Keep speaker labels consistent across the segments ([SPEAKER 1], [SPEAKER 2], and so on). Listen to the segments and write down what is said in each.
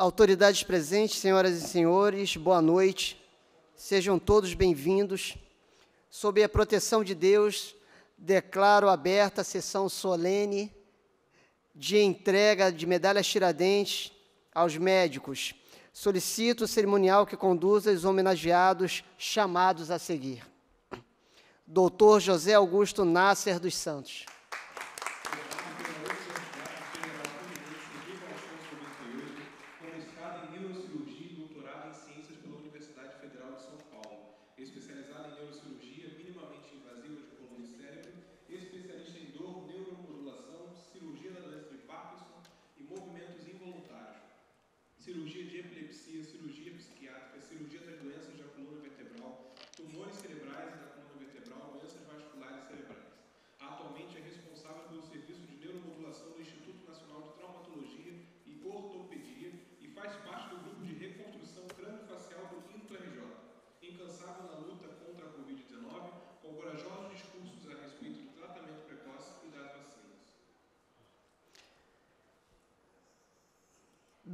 [SPEAKER 1] Autoridades presentes, senhoras e senhores, boa noite. Sejam todos bem-vindos. Sob a proteção de Deus, declaro aberta a sessão solene de entrega de medalhas Tiradentes aos médicos. Solicito o cerimonial que conduza os homenageados chamados a seguir. Doutor José Augusto Nasser dos Santos.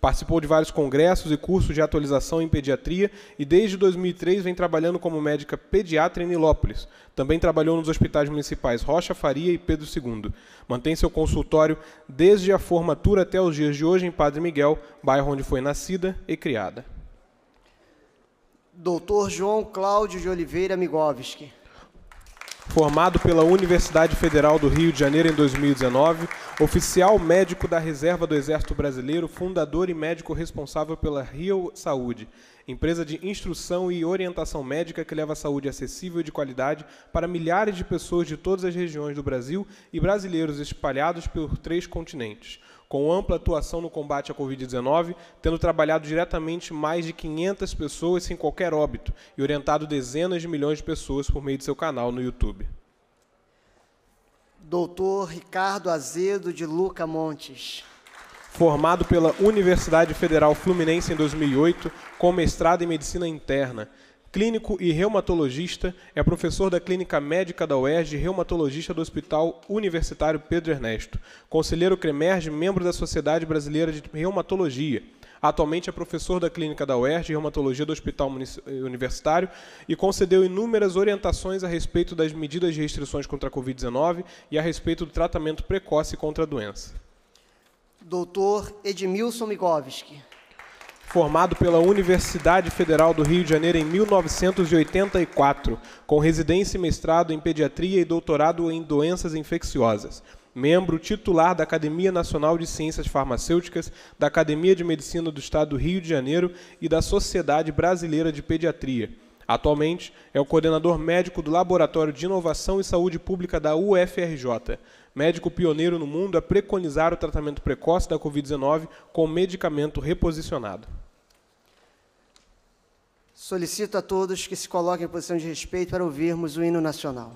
[SPEAKER 2] Participou de vários congressos e cursos de atualização em pediatria e desde 2003 vem trabalhando como médica pediatra em Nilópolis. Também trabalhou nos hospitais municipais Rocha Faria e Pedro II. Mantém seu consultório desde a formatura até os dias de hoje em Padre Miguel, bairro onde foi nascida e criada. Doutor
[SPEAKER 1] João Cláudio de Oliveira Migovski.
[SPEAKER 2] Formado pela Universidade Federal do Rio de Janeiro em 2019, oficial médico da Reserva do Exército Brasileiro, fundador e médico responsável pela Rio Saúde, empresa de instrução e orientação médica que leva saúde acessível e de qualidade para milhares de pessoas de todas as regiões do Brasil e brasileiros espalhados por três continentes com ampla atuação no combate à Covid-19, tendo trabalhado diretamente mais de 500 pessoas sem qualquer óbito e orientado dezenas de milhões de pessoas por meio de seu canal no YouTube.
[SPEAKER 1] Doutor Ricardo Azedo de Luca Montes.
[SPEAKER 2] Formado pela Universidade Federal Fluminense em 2008, com mestrado em Medicina Interna clínico e reumatologista, é professor da Clínica Médica da UERJ e reumatologista do Hospital Universitário Pedro Ernesto, conselheiro Cremerge, membro da Sociedade Brasileira de Reumatologia. Atualmente é professor da Clínica da UERJ, Reumatologia do Hospital eh, Universitário e concedeu inúmeras orientações a respeito das medidas de restrições contra a Covid-19 e a respeito do tratamento precoce contra a doença. Doutor Edmilson Migovski formado pela Universidade Federal do Rio de Janeiro em 1984, com residência e mestrado em pediatria e doutorado em doenças infecciosas. Membro titular da Academia Nacional de Ciências Farmacêuticas, da Academia de Medicina do Estado do Rio de Janeiro e da Sociedade Brasileira de Pediatria. Atualmente é o coordenador médico do Laboratório de Inovação e Saúde Pública da UFRJ, médico pioneiro no mundo a preconizar o tratamento precoce da Covid-19 com medicamento reposicionado. Solicito a todos
[SPEAKER 1] que se coloquem em posição de respeito para ouvirmos o hino nacional.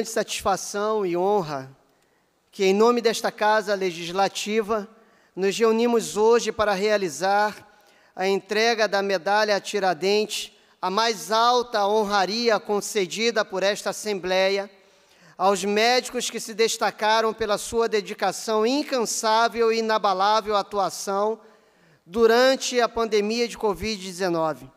[SPEAKER 1] grande satisfação e honra que, em nome desta Casa Legislativa, nos reunimos hoje para realizar a entrega da medalha Tiradentes, a mais alta honraria concedida por esta Assembleia, aos médicos que se destacaram pela sua dedicação incansável e inabalável atuação durante a pandemia de Covid-19.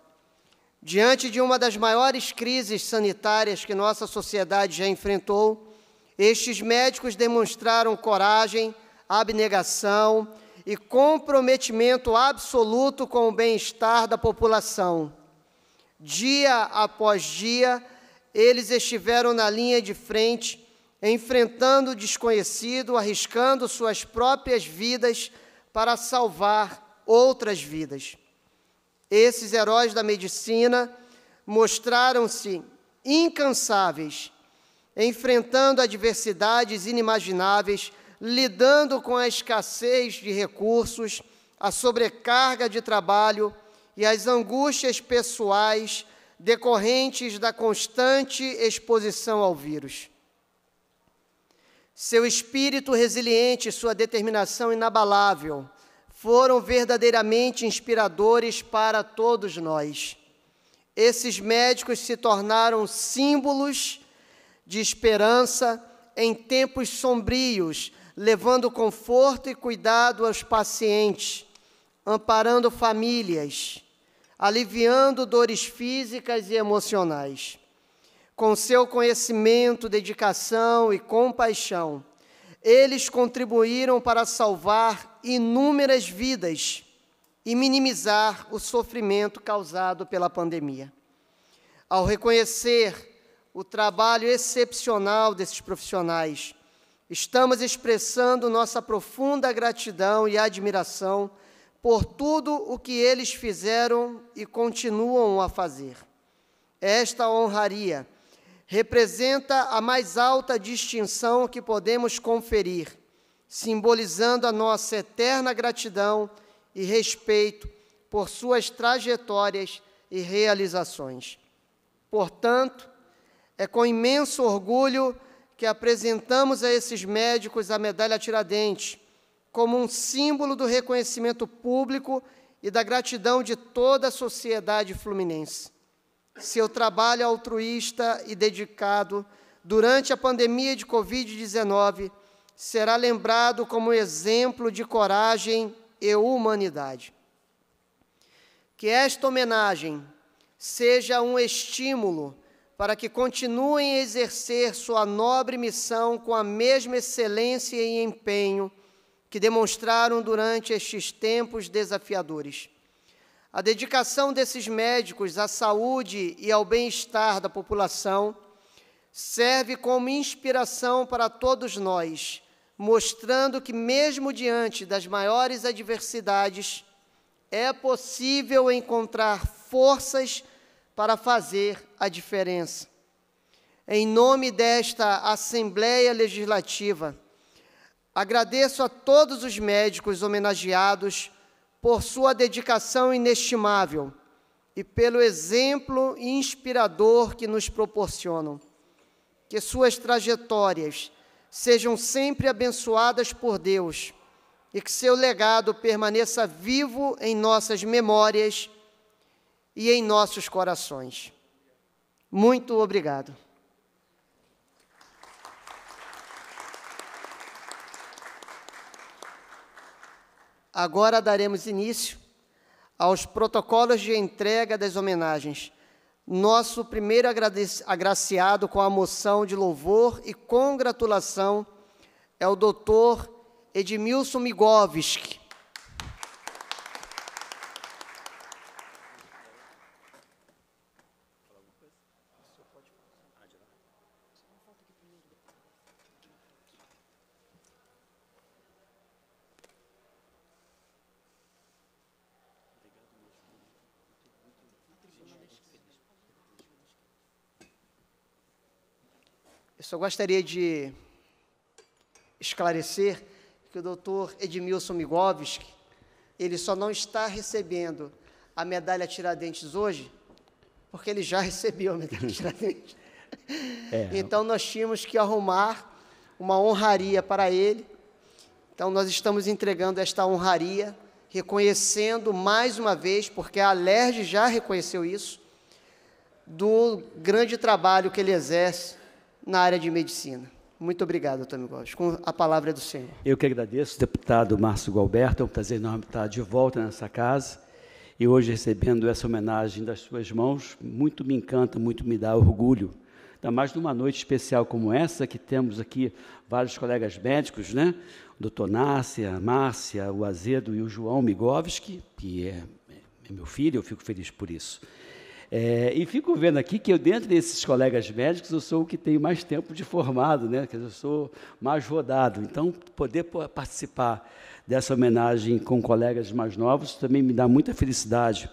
[SPEAKER 1] Diante de uma das maiores crises sanitárias que nossa sociedade já enfrentou, estes médicos demonstraram coragem, abnegação e comprometimento absoluto com o bem-estar da população. Dia após dia, eles estiveram na linha de frente, enfrentando o desconhecido, arriscando suas próprias vidas para salvar outras vidas. Esses heróis da medicina mostraram-se incansáveis, enfrentando adversidades inimagináveis, lidando com a escassez de recursos, a sobrecarga de trabalho e as angústias pessoais decorrentes da constante exposição ao vírus. Seu espírito resiliente sua determinação inabalável foram verdadeiramente inspiradores para todos nós. Esses médicos se tornaram símbolos de esperança em tempos sombrios, levando conforto e cuidado aos pacientes, amparando famílias, aliviando dores físicas e emocionais. Com seu conhecimento, dedicação e compaixão, eles contribuíram para salvar inúmeras vidas e minimizar o sofrimento causado pela pandemia. Ao reconhecer o trabalho excepcional desses profissionais, estamos expressando nossa profunda gratidão e admiração por tudo o que eles fizeram e continuam a fazer. Esta honraria representa a mais alta distinção que podemos conferir, simbolizando a nossa eterna gratidão e respeito por suas trajetórias e realizações. Portanto, é com imenso orgulho que apresentamos a esses médicos a medalha Tiradentes, como um símbolo do reconhecimento público e da gratidão de toda a sociedade fluminense seu trabalho altruísta e dedicado durante a pandemia de Covid-19 será lembrado como exemplo de coragem e humanidade. Que esta homenagem seja um estímulo para que continuem a exercer sua nobre missão com a mesma excelência e empenho que demonstraram durante estes tempos desafiadores. A dedicação desses médicos à saúde e ao bem-estar da população serve como inspiração para todos nós, mostrando que, mesmo diante das maiores adversidades, é possível encontrar forças para fazer a diferença. Em nome desta Assembleia Legislativa, agradeço a todos os médicos homenageados por sua dedicação inestimável e pelo exemplo inspirador que nos proporcionam. Que suas trajetórias sejam sempre abençoadas por Deus e que seu legado permaneça vivo em nossas memórias e em nossos corações. Muito obrigado. Agora daremos início aos protocolos de entrega das homenagens. Nosso primeiro agraciado com a moção de louvor e congratulação é o doutor Edmilson Migovski. Só gostaria de esclarecer que o doutor Edmilson Migovski, ele só não está recebendo a medalha Tiradentes hoje, porque ele já recebeu a medalha Tiradentes. é. Então nós tínhamos que arrumar uma honraria para ele. Então nós estamos entregando esta honraria, reconhecendo mais uma vez, porque a Alerj já reconheceu isso, do grande trabalho que ele exerce na área de medicina. Muito obrigado, Antônio Góes. Com a palavra do senhor.
[SPEAKER 3] Eu que agradeço, deputado Márcio Galberto. É um prazer enorme estar de volta nessa casa e hoje recebendo essa homenagem das suas mãos. Muito me encanta, muito me dá orgulho. Ainda mais numa noite especial como essa, que temos aqui vários colegas médicos, né? O doutor Nácia, a Márcia, o Azedo e o João Migovski, que é, é meu filho, eu fico feliz por isso. É, e fico vendo aqui que eu, dentro desses colegas médicos, eu sou o que tenho mais tempo de formado, né? Quer dizer, eu sou mais rodado. Então, poder participar dessa homenagem com colegas mais novos também me dá muita felicidade.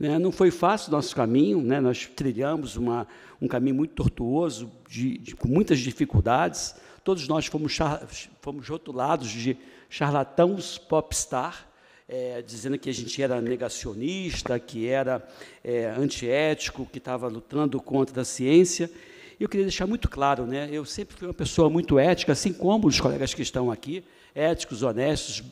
[SPEAKER 3] Né? Não foi fácil o nosso caminho, né? nós trilhamos uma, um caminho muito tortuoso, de, de, com muitas dificuldades. Todos nós fomos, char, fomos rotulados de charlatãos popstar, é, dizendo que a gente era negacionista, que era é, antiético, que estava lutando contra a ciência. E eu queria deixar muito claro, né? eu sempre fui uma pessoa muito ética, assim como os colegas que estão aqui, éticos, honestos,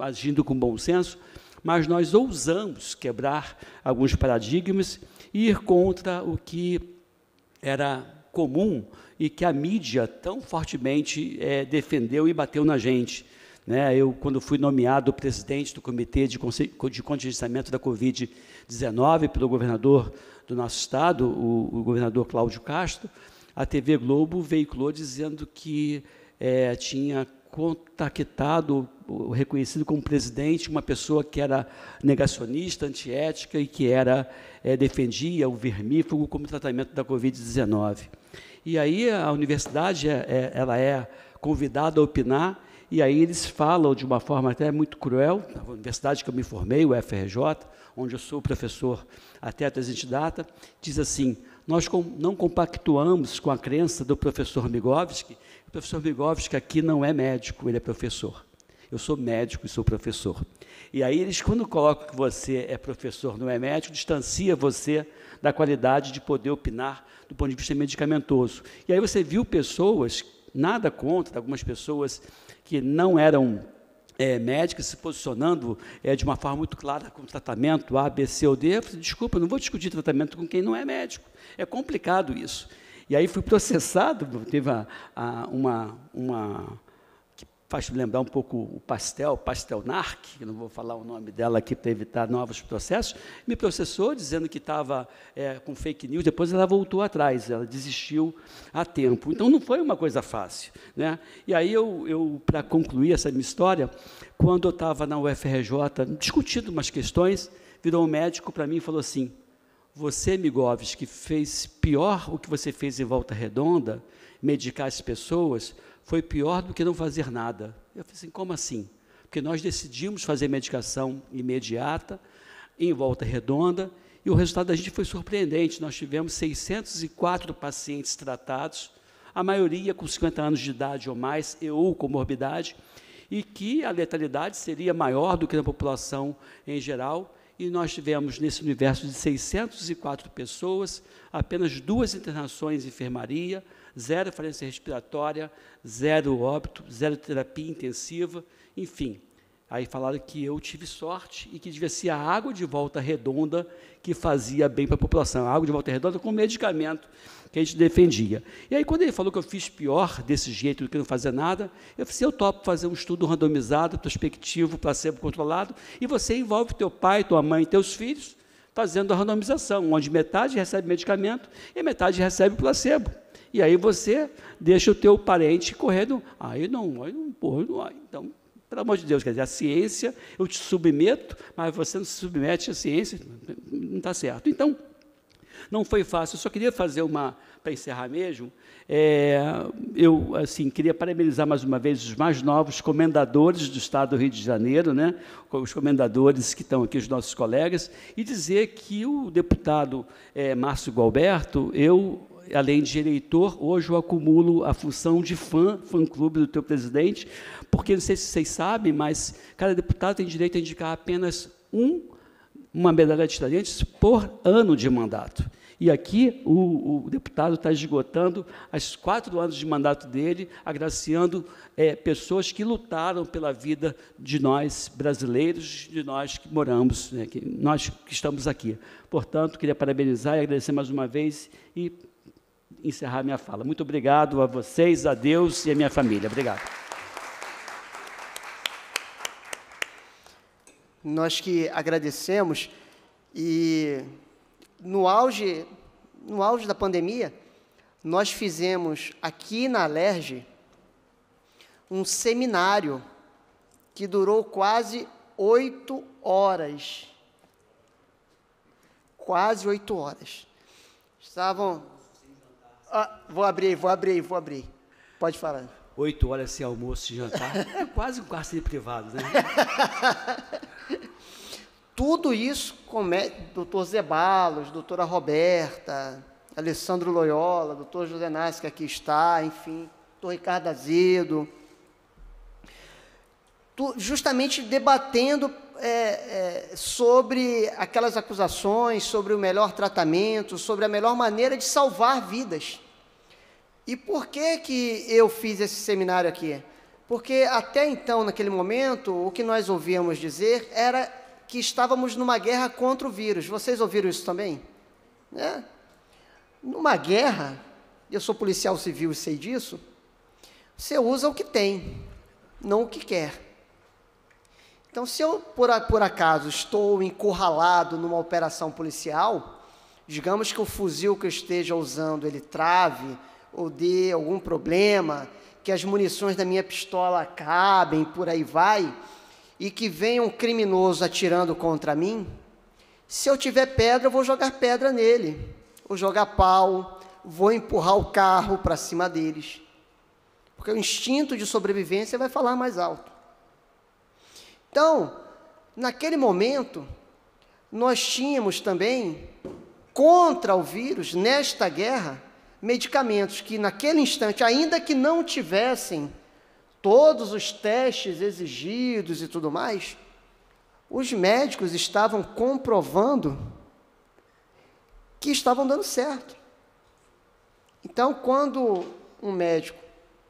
[SPEAKER 3] agindo com bom senso, mas nós ousamos quebrar alguns paradigmas e ir contra o que era comum e que a mídia tão fortemente é, defendeu e bateu na gente. Né? Eu, quando fui nomeado presidente do Comitê de, de Contingenciamento da Covid-19 pelo governador do nosso estado, o, o, governador Cláudio Castro, a TV Globo veiculou dizendo que é, tinha contactado, reconhecido como presidente, uma pessoa que era negacionista, antiética e que era é, defendia o vermífugo como tratamento da Covid-19. E aí a universidade é, ela é convidada a opinar e aí eles falam de uma forma até muito cruel, na universidade que eu me formei, o FRJ, onde eu sou professor até a presente data, diz assim, nós não compactuamos com a crença do professor Migovski, o professor Migovski aqui não é médico, ele é professor. Eu sou médico e sou professor. E aí eles, quando colocam que você é professor, não é médico, distancia você da qualidade de poder opinar do ponto de vista medicamentoso. E aí você viu pessoas, nada contra algumas pessoas que não eram é, médicas se posicionando é, de uma forma muito clara com tratamento A, B, C ou D. Eu falei, desculpa, não vou discutir tratamento com quem não é médico. É complicado isso. E aí fui processado, teve a, a, uma, uma faz lembrar um pouco o Pastel, narc, que não vou falar o nome dela aqui para evitar novos processos, me processou dizendo que estava é, com fake news, depois ela voltou atrás, ela desistiu a tempo. Então, não foi uma coisa fácil. Né? E aí, eu, eu para concluir essa minha história, quando eu estava na UFRJ discutindo umas questões, virou um médico para mim e falou assim, você, que fez pior o que você fez em Volta Redonda, medicar as pessoas, foi pior do que não fazer nada. Eu falei assim, como assim? Porque nós decidimos fazer medicação imediata, em volta redonda, e o resultado da gente foi surpreendente. Nós tivemos 604 pacientes tratados, a maioria com 50 anos de idade ou mais, e ou comorbidade, e que a letalidade seria maior do que na população em geral, e nós tivemos nesse universo de 604 pessoas, apenas duas internações em enfermaria, zero falência respiratória, zero óbito, zero terapia intensiva, enfim. Aí falaram que eu tive sorte e que devia ser a água de volta redonda que fazia bem para a população. A água de volta redonda com medicamento que a gente defendia. E aí, quando ele falou que eu fiz pior desse jeito do que não fazer nada, eu disse assim, eu topo fazer um estudo randomizado, prospectivo, placebo controlado, e você envolve teu pai, tua mãe, teus filhos, fazendo a randomização, onde metade recebe medicamento e metade recebe placebo. E aí você deixa o teu parente correndo. Aí não, aí não, porra, não. Aí, então, pelo amor de Deus, quer dizer, a ciência, eu te submeto, mas você não se submete à ciência, não está certo. Então, não foi fácil. Eu só queria fazer uma, para encerrar mesmo, é, eu assim queria parabenizar mais uma vez os mais novos comendadores do Estado do Rio de Janeiro, né, os comendadores que estão aqui, os nossos colegas, e dizer que o deputado é, Márcio Galberto, eu além de eleitor, hoje eu acumulo a função de fã, fã-clube do teu presidente, porque não sei se vocês sabem, mas cada deputado tem direito a indicar apenas um, uma medalha de talentos por ano de mandato. E aqui o, o deputado está esgotando as quatro anos de mandato dele, agraciando é, pessoas que lutaram pela vida de nós brasileiros, de nós que moramos, né, que, nós que estamos aqui. Portanto, queria parabenizar e agradecer mais uma vez e encerrar minha fala. Muito obrigado a vocês, a Deus e a minha família. Obrigado.
[SPEAKER 1] Nós que agradecemos e no auge, no auge da pandemia, nós fizemos aqui na Alerj um seminário que durou quase oito horas. Quase oito horas. Estavam ah, vou abrir, vou abrir, vou abrir. Pode falar. Oito horas sem almoço e jantar. é quase um quarto privado, né? Tudo isso começa. Doutor Zebalos, doutora Roberta, Alessandro Loyola, doutor José Nassi, que aqui está, enfim, doutor Ricardo Azedo. Justamente debatendo é, é, sobre aquelas acusações, sobre o melhor tratamento, sobre a melhor maneira de salvar vidas. E por que que eu fiz esse seminário aqui? Porque até então, naquele momento, o que nós ouvíamos dizer era que estávamos numa guerra contra o vírus. Vocês ouviram isso também? Né? Numa guerra, eu sou policial civil e sei disso, você usa o que tem, não o que quer. Então, se eu, por, por acaso, estou encurralado numa operação policial, digamos que o fuzil que eu esteja usando ele trave ou dê algum problema, que as munições da minha pistola acabem, por aí vai, e que venha um criminoso atirando contra mim, se eu tiver pedra, eu vou jogar pedra nele, vou jogar pau, vou empurrar o carro para cima deles. Porque o instinto de sobrevivência vai falar mais alto. Então, naquele momento, nós tínhamos também contra o vírus, nesta guerra, medicamentos que naquele instante, ainda que não tivessem todos os testes exigidos e tudo mais, os médicos estavam comprovando que estavam dando certo. Então, quando um médico,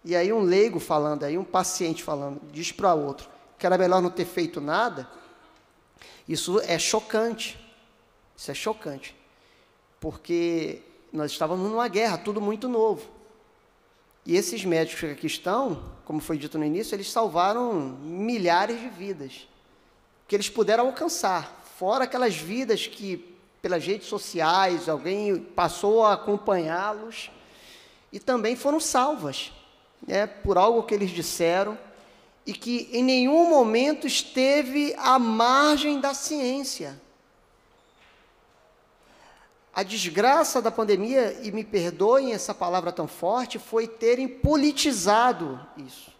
[SPEAKER 1] e aí um leigo falando, aí um paciente falando, diz para outro: que era melhor não ter feito nada, isso é chocante. Isso é chocante. Porque nós estávamos numa guerra, tudo muito novo. E esses médicos que aqui estão, como foi dito no início, eles salvaram milhares de vidas que eles puderam alcançar, fora aquelas vidas que pelas redes sociais alguém passou a acompanhá-los e também foram salvas, né, por algo que eles disseram e que em nenhum momento esteve à margem da ciência. A desgraça da pandemia, e me perdoem essa palavra tão forte, foi terem politizado isso.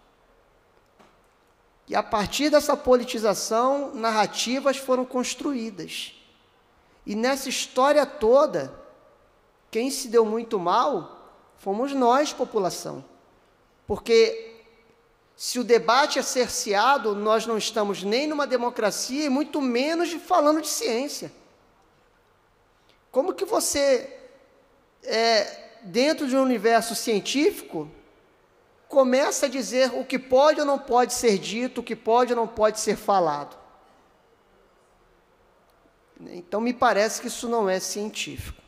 [SPEAKER 1] E a partir dessa politização, narrativas foram construídas. E nessa história toda, quem se deu muito mal fomos nós, população. Porque se o debate é cerceado, nós não estamos nem numa democracia e muito menos falando de ciência. Como que você, é, dentro de um universo científico, começa a dizer o que pode ou não pode ser dito, o que pode ou não pode ser falado? Então, me parece que isso não é científico.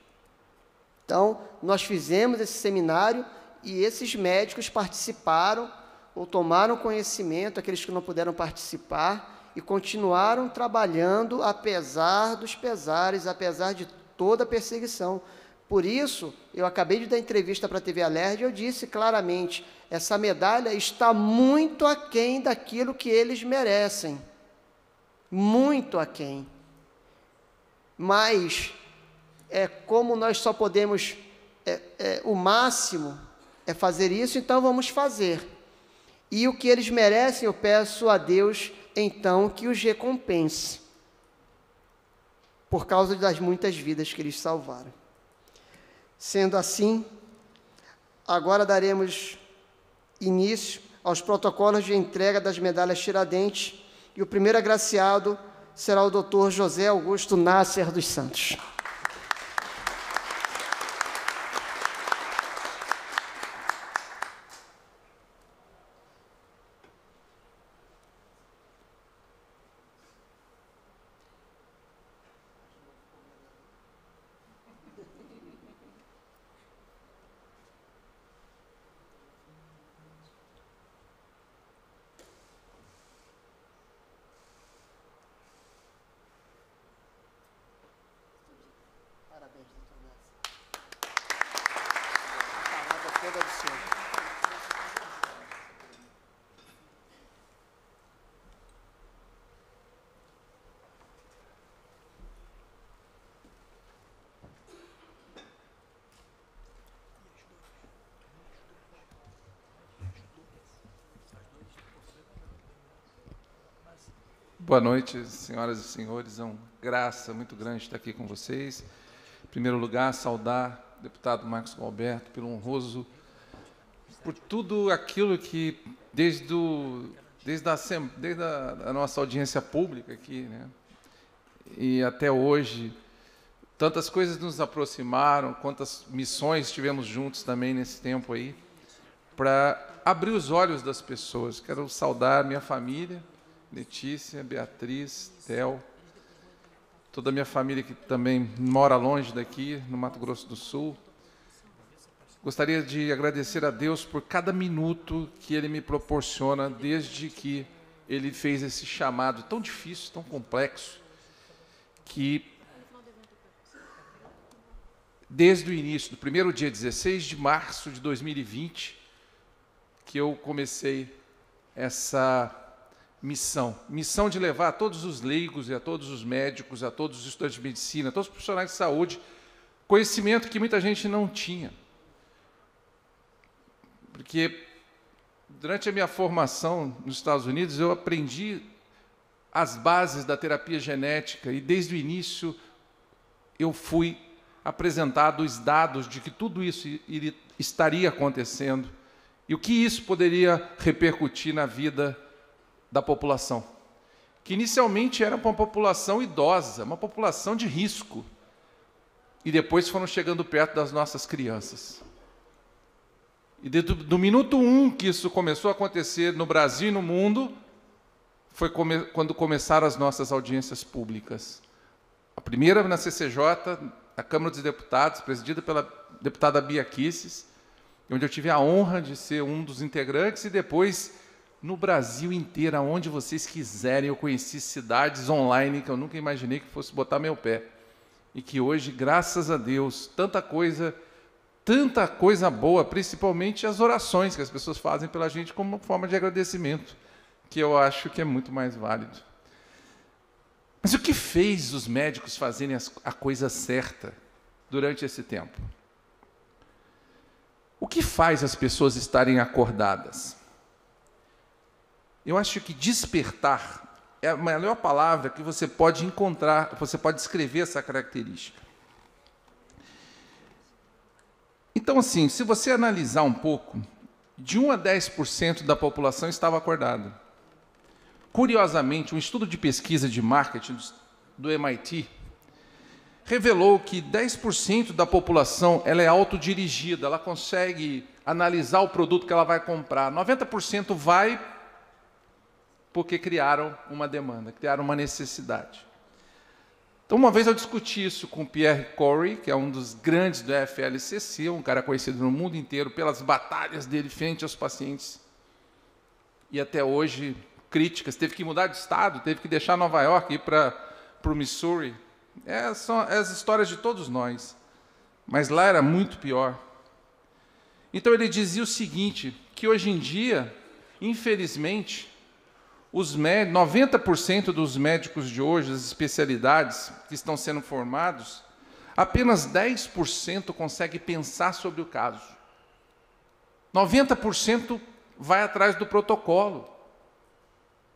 [SPEAKER 1] Então, nós fizemos esse seminário e esses médicos participaram ou tomaram conhecimento, aqueles que não puderam participar, e continuaram trabalhando apesar dos pesares, apesar de toda a perseguição. Por isso, eu acabei de dar entrevista para a TV Alerj e eu disse claramente: essa medalha está muito aquém daquilo que eles merecem. Muito aquém. Mas, é como nós só podemos, é, é, o máximo é fazer isso, então vamos fazer e o que eles merecem eu peço a Deus então que os recompense por causa das muitas vidas que eles salvaram. Sendo assim, agora daremos início aos protocolos de entrega das medalhas Tiradentes e o primeiro agraciado será o Dr. José Augusto Nasser dos Santos.
[SPEAKER 4] Boa noite, senhoras e senhores. É uma graça muito grande estar aqui com vocês. Em primeiro lugar, saudar o deputado Marcos Roberto pelo honroso, por tudo aquilo que, desde, do, desde, a, desde a, a nossa audiência pública aqui, né, e até hoje, tantas coisas nos aproximaram, quantas missões tivemos juntos também nesse tempo aí, para abrir os olhos das pessoas. Quero saudar minha família Letícia, Beatriz, Tel, toda a minha família que também mora longe daqui, no Mato Grosso do Sul. Gostaria de agradecer a Deus por cada minuto que Ele me proporciona desde que Ele fez esse chamado tão difícil, tão complexo, que desde o início, do primeiro dia 16 de março de 2020, que eu comecei essa missão. Missão de levar a todos os leigos e a todos os médicos, a todos os estudantes de medicina, a todos os profissionais de saúde, conhecimento que muita gente não tinha. Porque durante a minha formação nos Estados Unidos, eu aprendi as bases da terapia genética e desde o início eu fui apresentado os dados de que tudo isso estaria acontecendo e o que isso poderia repercutir na vida da população, que inicialmente era uma população idosa, uma população de risco, e depois foram chegando perto das nossas crianças. E do, do minuto um que isso começou a acontecer no Brasil e no mundo, foi come, quando começaram as nossas audiências públicas. A primeira na CCJ, na Câmara dos Deputados, presidida pela deputada Bia Kisses, onde eu tive a honra de ser um dos integrantes, e depois no Brasil inteiro, aonde vocês quiserem. Eu conheci cidades online que eu nunca imaginei que fosse botar meu pé. E que hoje, graças a Deus, tanta coisa, tanta coisa boa, principalmente as orações que as pessoas fazem pela gente como forma de agradecimento, que eu acho que é muito mais válido. Mas o que fez os médicos fazerem a coisa certa durante esse tempo? O que faz as pessoas estarem acordadas? Eu acho que despertar é a melhor palavra que você pode encontrar, você pode descrever essa característica. Então, assim, se você analisar um pouco, de 1 a 10% da população estava acordada. Curiosamente, um estudo de pesquisa de marketing do MIT revelou que 10% da população ela é autodirigida, ela consegue analisar o produto que ela vai comprar. 90% vai porque criaram uma demanda, criaram uma necessidade. Então, uma vez eu discuti isso com Pierre Corey, que é um dos grandes do FLCC, um cara conhecido no mundo inteiro pelas batalhas dele frente aos pacientes. E até hoje, críticas. Teve que mudar de estado, teve que deixar Nova York e ir para o Missouri. É, são as histórias de todos nós. Mas lá era muito pior. Então, ele dizia o seguinte: que hoje em dia, infelizmente, os 90% dos médicos de hoje, as especialidades que estão sendo formados, apenas 10% consegue pensar sobre o caso. 90% vai atrás do protocolo.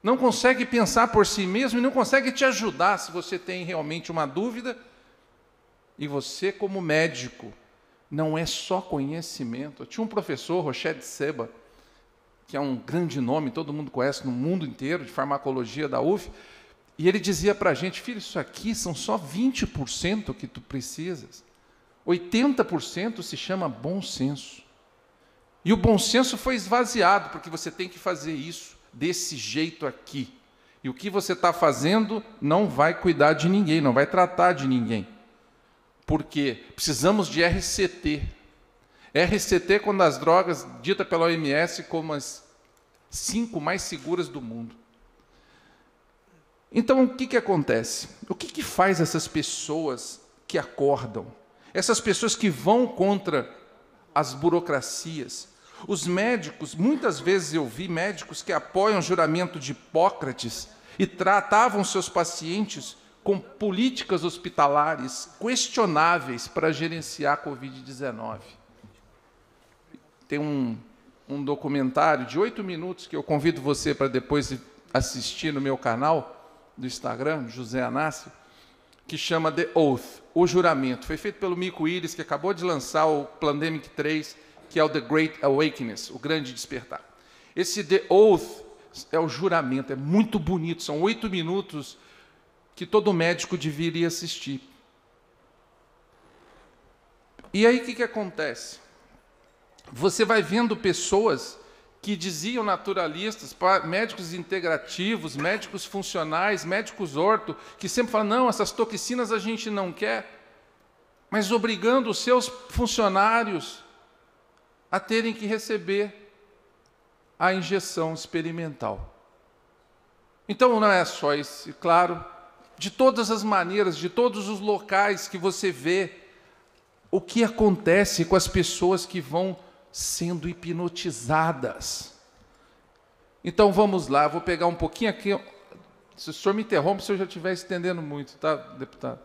[SPEAKER 4] Não consegue pensar por si mesmo e não consegue te ajudar se você tem realmente uma dúvida. E você, como médico, não é só conhecimento. Eu tinha um professor, Rochette Seba, que é um grande nome, todo mundo conhece no mundo inteiro, de farmacologia da UF, e ele dizia para a gente, filho, isso aqui são só 20% que tu precisas. 80% se chama bom senso. E o bom senso foi esvaziado, porque você tem que fazer isso desse jeito aqui. E o que você está fazendo não vai cuidar de ninguém, não vai tratar de ninguém. Porque precisamos de RCT, RCT, quando as drogas, dita pela OMS, como as cinco mais seguras do mundo. Então, o que, que acontece? O que, que faz essas pessoas que acordam? Essas pessoas que vão contra as burocracias? Os médicos, muitas vezes eu vi médicos que apoiam o juramento de Hipócrates e tratavam seus pacientes com políticas hospitalares questionáveis para gerenciar a Covid-19 tem um, um documentário de oito minutos que eu convido você para depois assistir no meu canal do Instagram, José Anácio, que chama The Oath, O Juramento. Foi feito pelo Mico Iris, que acabou de lançar o Pandemic 3, que é o The Great Awakeness, o Grande Despertar. Esse The Oath é o juramento, é muito bonito, são oito minutos que todo médico deveria assistir. E aí o que, que acontece? você vai vendo pessoas que diziam naturalistas, médicos integrativos, médicos funcionais, médicos orto, que sempre falam: não, essas toxinas a gente não quer, mas obrigando os seus funcionários a terem que receber a injeção experimental. Então não é só isso, claro, de todas as maneiras, de todos os locais que você vê o que acontece com as pessoas que vão sendo hipnotizadas. Então vamos lá, vou pegar um pouquinho aqui. Se o senhor me interrompe, se eu já estiver estendendo muito, tá, deputado?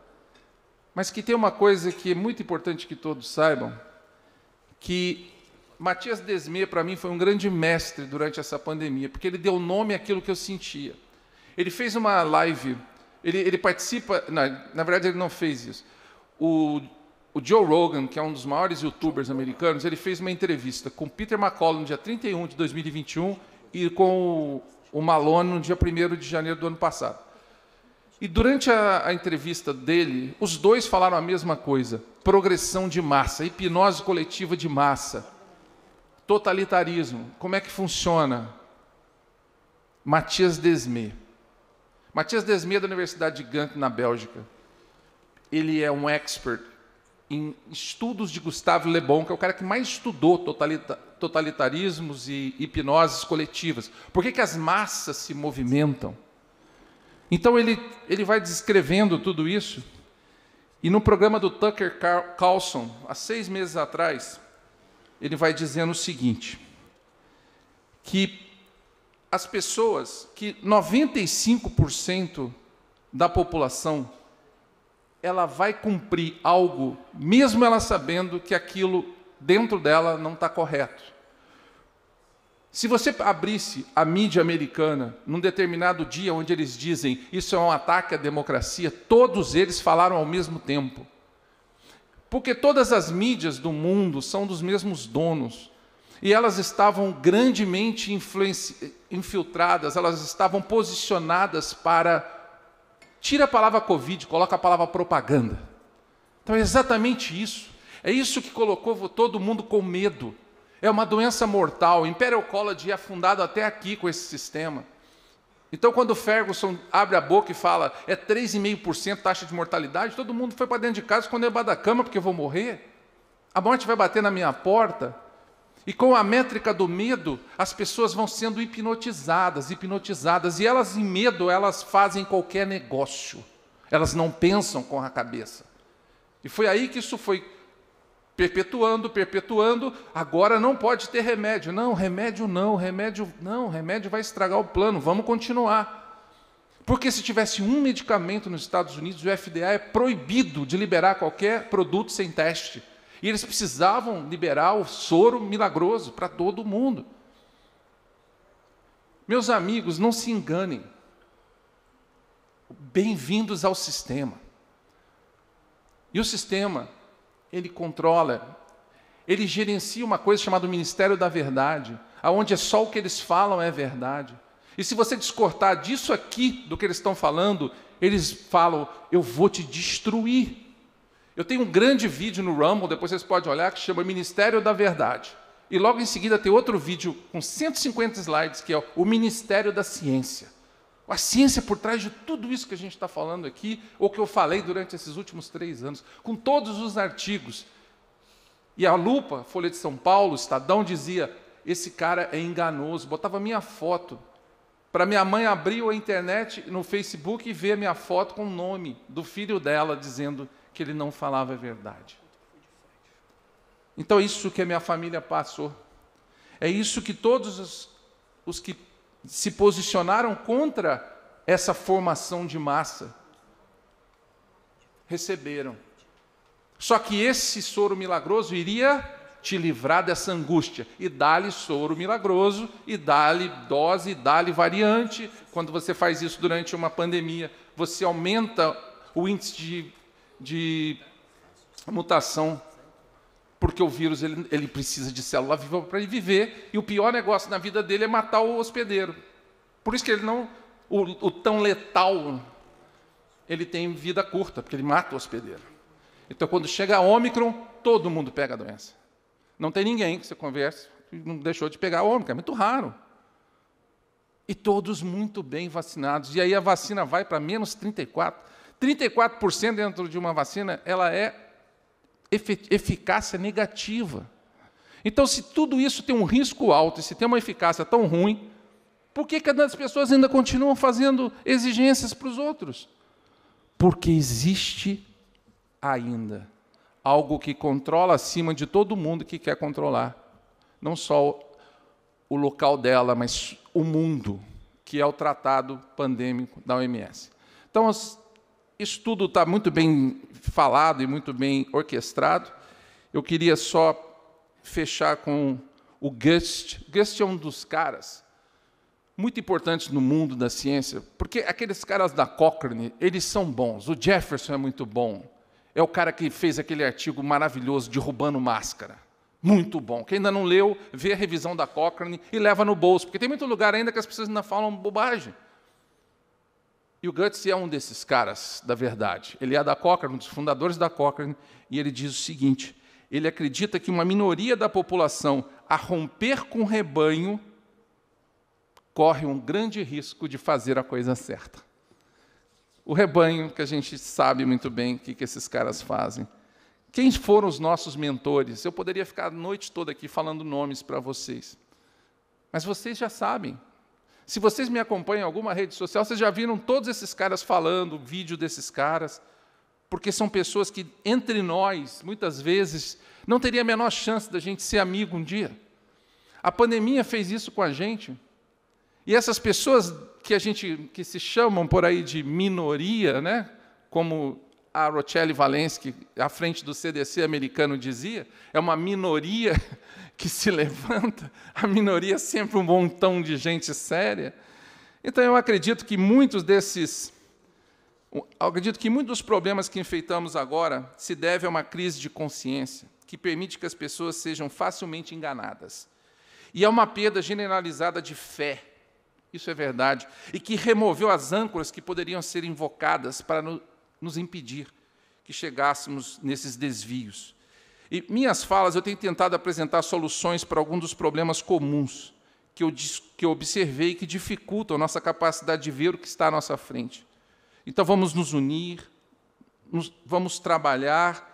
[SPEAKER 4] Mas que tem uma coisa que é muito importante que todos saibam, que Matias Desmier, para mim, foi um grande mestre durante essa pandemia, porque ele deu nome àquilo que eu sentia. Ele fez uma live, ele, ele participa, não, na verdade ele não fez isso. O o Joe Rogan, que é um dos maiores youtubers americanos, ele fez uma entrevista com Peter McCollum no dia 31 de 2021 e com o, Malone no dia 1 de janeiro do ano passado. E durante a, a, entrevista dele, os dois falaram a mesma coisa: progressão de massa, hipnose coletiva de massa, totalitarismo. Como é que funciona? Matias Desme, Matias Desme é da Universidade de Gant, na Bélgica. Ele é um expert em estudos de Gustavo Le Bon, que é o cara que mais estudou totalitarismos e hipnoses coletivas. Por que, que as massas se movimentam? Então ele, ele vai descrevendo tudo isso. E no programa do Tucker Carlson, há seis meses atrás, ele vai dizendo o seguinte: que as pessoas, que 95% da população ela vai cumprir algo, mesmo ela sabendo que aquilo dentro dela não está correto. Se você abrisse a mídia americana num determinado dia onde eles dizem isso é um ataque à democracia, todos eles falaram ao mesmo tempo. Porque todas as mídias do mundo são dos mesmos donos. E elas estavam grandemente infiltradas, elas estavam posicionadas para Tira a palavra Covid, coloca a palavra propaganda. Então é exatamente isso. É isso que colocou todo mundo com medo. É uma doença mortal. O Imperial College é afundado até aqui com esse sistema. Então, quando o Ferguson abre a boca e fala é 3,5% taxa de mortalidade, todo mundo foi para dentro de casa, escondeu debaixo da cama, porque eu vou morrer. A morte vai bater na minha porta. E com a métrica do medo, as pessoas vão sendo hipnotizadas, hipnotizadas, e elas em medo, elas fazem qualquer negócio. Elas não pensam com a cabeça. E foi aí que isso foi perpetuando, perpetuando, agora não pode ter remédio. Não, remédio não, remédio não, remédio vai estragar o plano, vamos continuar. Porque se tivesse um medicamento nos Estados Unidos, o FDA é proibido de liberar qualquer produto sem teste. E eles precisavam liberar o soro milagroso para todo mundo. Meus amigos, não se enganem. Bem-vindos ao sistema. E o sistema, ele controla, ele gerencia uma coisa chamada Ministério da Verdade, aonde é só o que eles falam é verdade. E se você descortar disso aqui, do que eles estão falando, eles falam: eu vou te destruir. Eu tenho um grande vídeo no Rumble, depois vocês podem olhar, que chama Ministério da Verdade. E logo em seguida tem outro vídeo com 150 slides, que é o Ministério da Ciência. A ciência por trás de tudo isso que a gente está falando aqui, ou que eu falei durante esses últimos três anos, com todos os artigos. E a Lupa, Folha de São Paulo, Estadão, dizia: esse cara é enganoso. Botava minha foto para minha mãe abrir a internet no Facebook e ver minha foto com o nome do filho dela dizendo que ele não falava a verdade. Então é isso que a minha família passou. É isso que todos os, os que se posicionaram contra essa formação de massa receberam. Só que esse soro milagroso iria te livrar dessa angústia. E dá-lhe soro milagroso, e dá-lhe dose, e dá-lhe variante. Quando você faz isso durante uma pandemia, você aumenta o índice de de mutação, porque o vírus ele, ele precisa de célula viva para ele viver, e o pior negócio na vida dele é matar o hospedeiro. Por isso que ele não, o, o tão letal, ele tem vida curta, porque ele mata o hospedeiro. Então, quando chega a Ômicron, todo mundo pega a doença. Não tem ninguém que você converse que não deixou de pegar a Ômicron, é muito raro. E todos muito bem vacinados. E aí a vacina vai para menos 34 34% dentro de uma vacina, ela é eficácia negativa. Então, se tudo isso tem um risco alto e se tem uma eficácia tão ruim, por que, que as pessoas ainda continuam fazendo exigências para os outros? Porque existe ainda algo que controla acima de todo mundo que quer controlar. Não só o local dela, mas o mundo, que é o tratado pandêmico da OMS. Então, as isso tudo está muito bem falado e muito bem orquestrado. Eu queria só fechar com o Gust. Gust é um dos caras muito importantes no mundo da ciência, porque aqueles caras da Cochrane, eles são bons. O Jefferson é muito bom. É o cara que fez aquele artigo maravilhoso de derrubando máscara. Muito bom. Quem ainda não leu, vê a revisão da Cochrane e leva no bolso, porque tem muito lugar ainda que as pessoas ainda falam bobagem. E o Guts é um desses caras da verdade. Ele é da Cochrane, um dos fundadores da Cochrane, e ele diz o seguinte: ele acredita que uma minoria da população a romper com o rebanho corre um grande risco de fazer a coisa certa. O rebanho, que a gente sabe muito bem o que, esses caras fazem. Quem foram os nossos mentores? Eu poderia ficar a noite toda aqui falando nomes para vocês. Mas vocês já sabem, se vocês me acompanham em alguma rede social, vocês já viram todos esses caras falando, vídeo desses caras, porque são pessoas que, entre nós, muitas vezes, não teria a menor chance da gente ser amigo um dia. A pandemia fez isso com a gente. E essas pessoas que a gente que se chamam por aí de minoria, né, como a Rochelle Valensky, à frente do CDC americano, dizia, é uma minoria que se levanta, a minoria é sempre um montão de gente séria. Então, eu acredito que muitos desses. Acredito que muitos dos problemas que enfeitamos agora se deve a uma crise de consciência que permite que as pessoas sejam facilmente enganadas. E é uma perda generalizada de fé, isso é verdade, e que removeu as âncoras que poderiam ser invocadas para, nos impedir que chegássemos nesses desvios. E minhas falas, eu tenho tentado apresentar soluções para alguns dos problemas comuns que eu, que eu observei que dificultam a nossa capacidade de ver o que está à nossa frente. Então vamos nos unir, nos, vamos trabalhar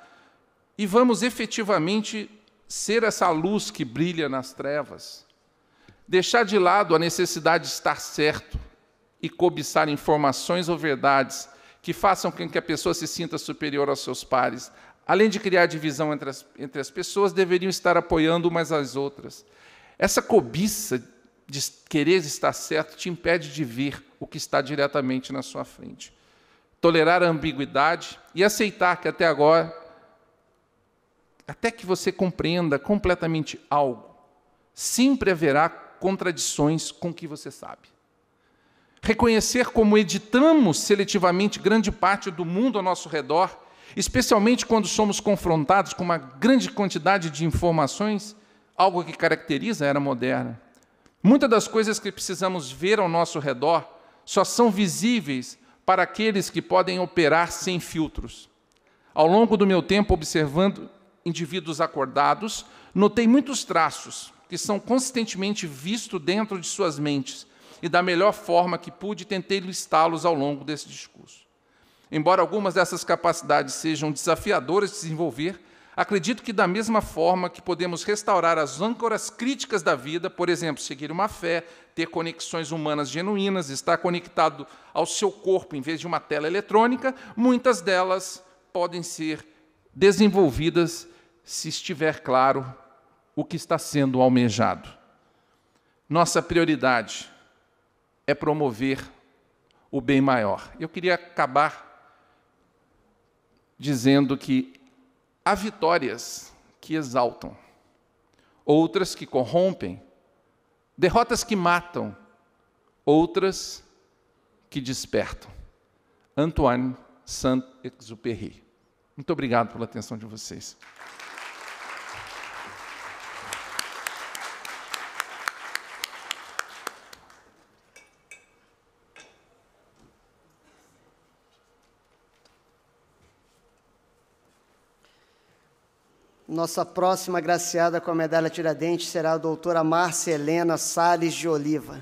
[SPEAKER 4] e vamos efetivamente ser essa luz que brilha nas trevas. Deixar de lado a necessidade de estar certo e cobiçar informações ou verdades que façam com que a pessoa se sinta superior aos seus pares, além de criar divisão entre as, entre as pessoas, deveriam estar apoiando umas às outras. Essa cobiça de querer estar certo te impede de ver o que está diretamente na sua frente. Tolerar a ambiguidade e aceitar que até agora, até que você compreenda completamente algo, sempre haverá contradições com o que você sabe. Reconhecer como editamos seletivamente grande parte do mundo ao nosso redor, especialmente quando somos confrontados com uma grande quantidade de informações, algo que caracteriza a era moderna. Muitas das coisas que precisamos ver ao nosso redor só são visíveis para aqueles que podem operar sem filtros. Ao longo do meu tempo observando indivíduos acordados, notei muitos traços que são consistentemente vistos dentro de suas mentes, e da melhor forma que pude, tentei listá-los ao longo desse discurso. Embora algumas dessas capacidades sejam desafiadoras de desenvolver, acredito que, da mesma forma que podemos restaurar as âncoras críticas da vida, por exemplo, seguir uma fé, ter conexões humanas genuínas, estar conectado ao seu corpo em vez de uma tela eletrônica, muitas delas podem ser desenvolvidas se estiver claro o que está sendo almejado. Nossa prioridade é promover o bem maior. Eu queria acabar dizendo que há vitórias que exaltam, outras que corrompem, derrotas que matam, outras que despertam. Antoine Saint-Exupéry. Muito obrigado pela atenção de vocês.
[SPEAKER 1] Nossa próxima graciada com a medalha Tiradentes será a doutora Márcia Helena Sales de Oliva.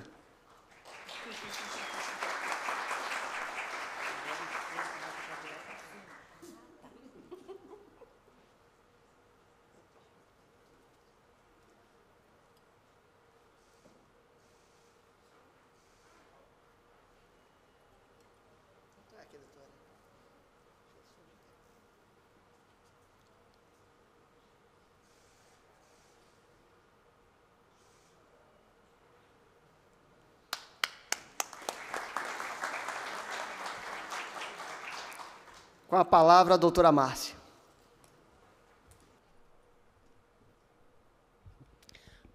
[SPEAKER 5] palavra à doutora Márcia.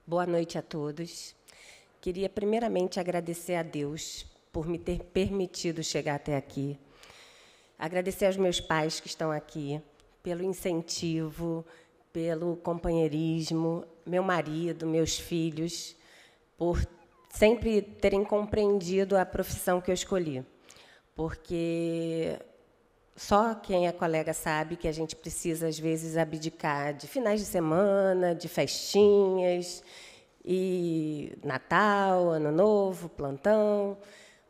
[SPEAKER 5] Boa noite a todos. Queria primeiramente agradecer a Deus por me ter permitido chegar até aqui. Agradecer aos meus pais que estão aqui pelo incentivo, pelo companheirismo, meu marido, meus filhos, por sempre terem compreendido a profissão que eu escolhi. Porque só quem é colega sabe que a gente precisa, às vezes, abdicar de finais de semana, de festinhas, e Natal, Ano Novo, plantão.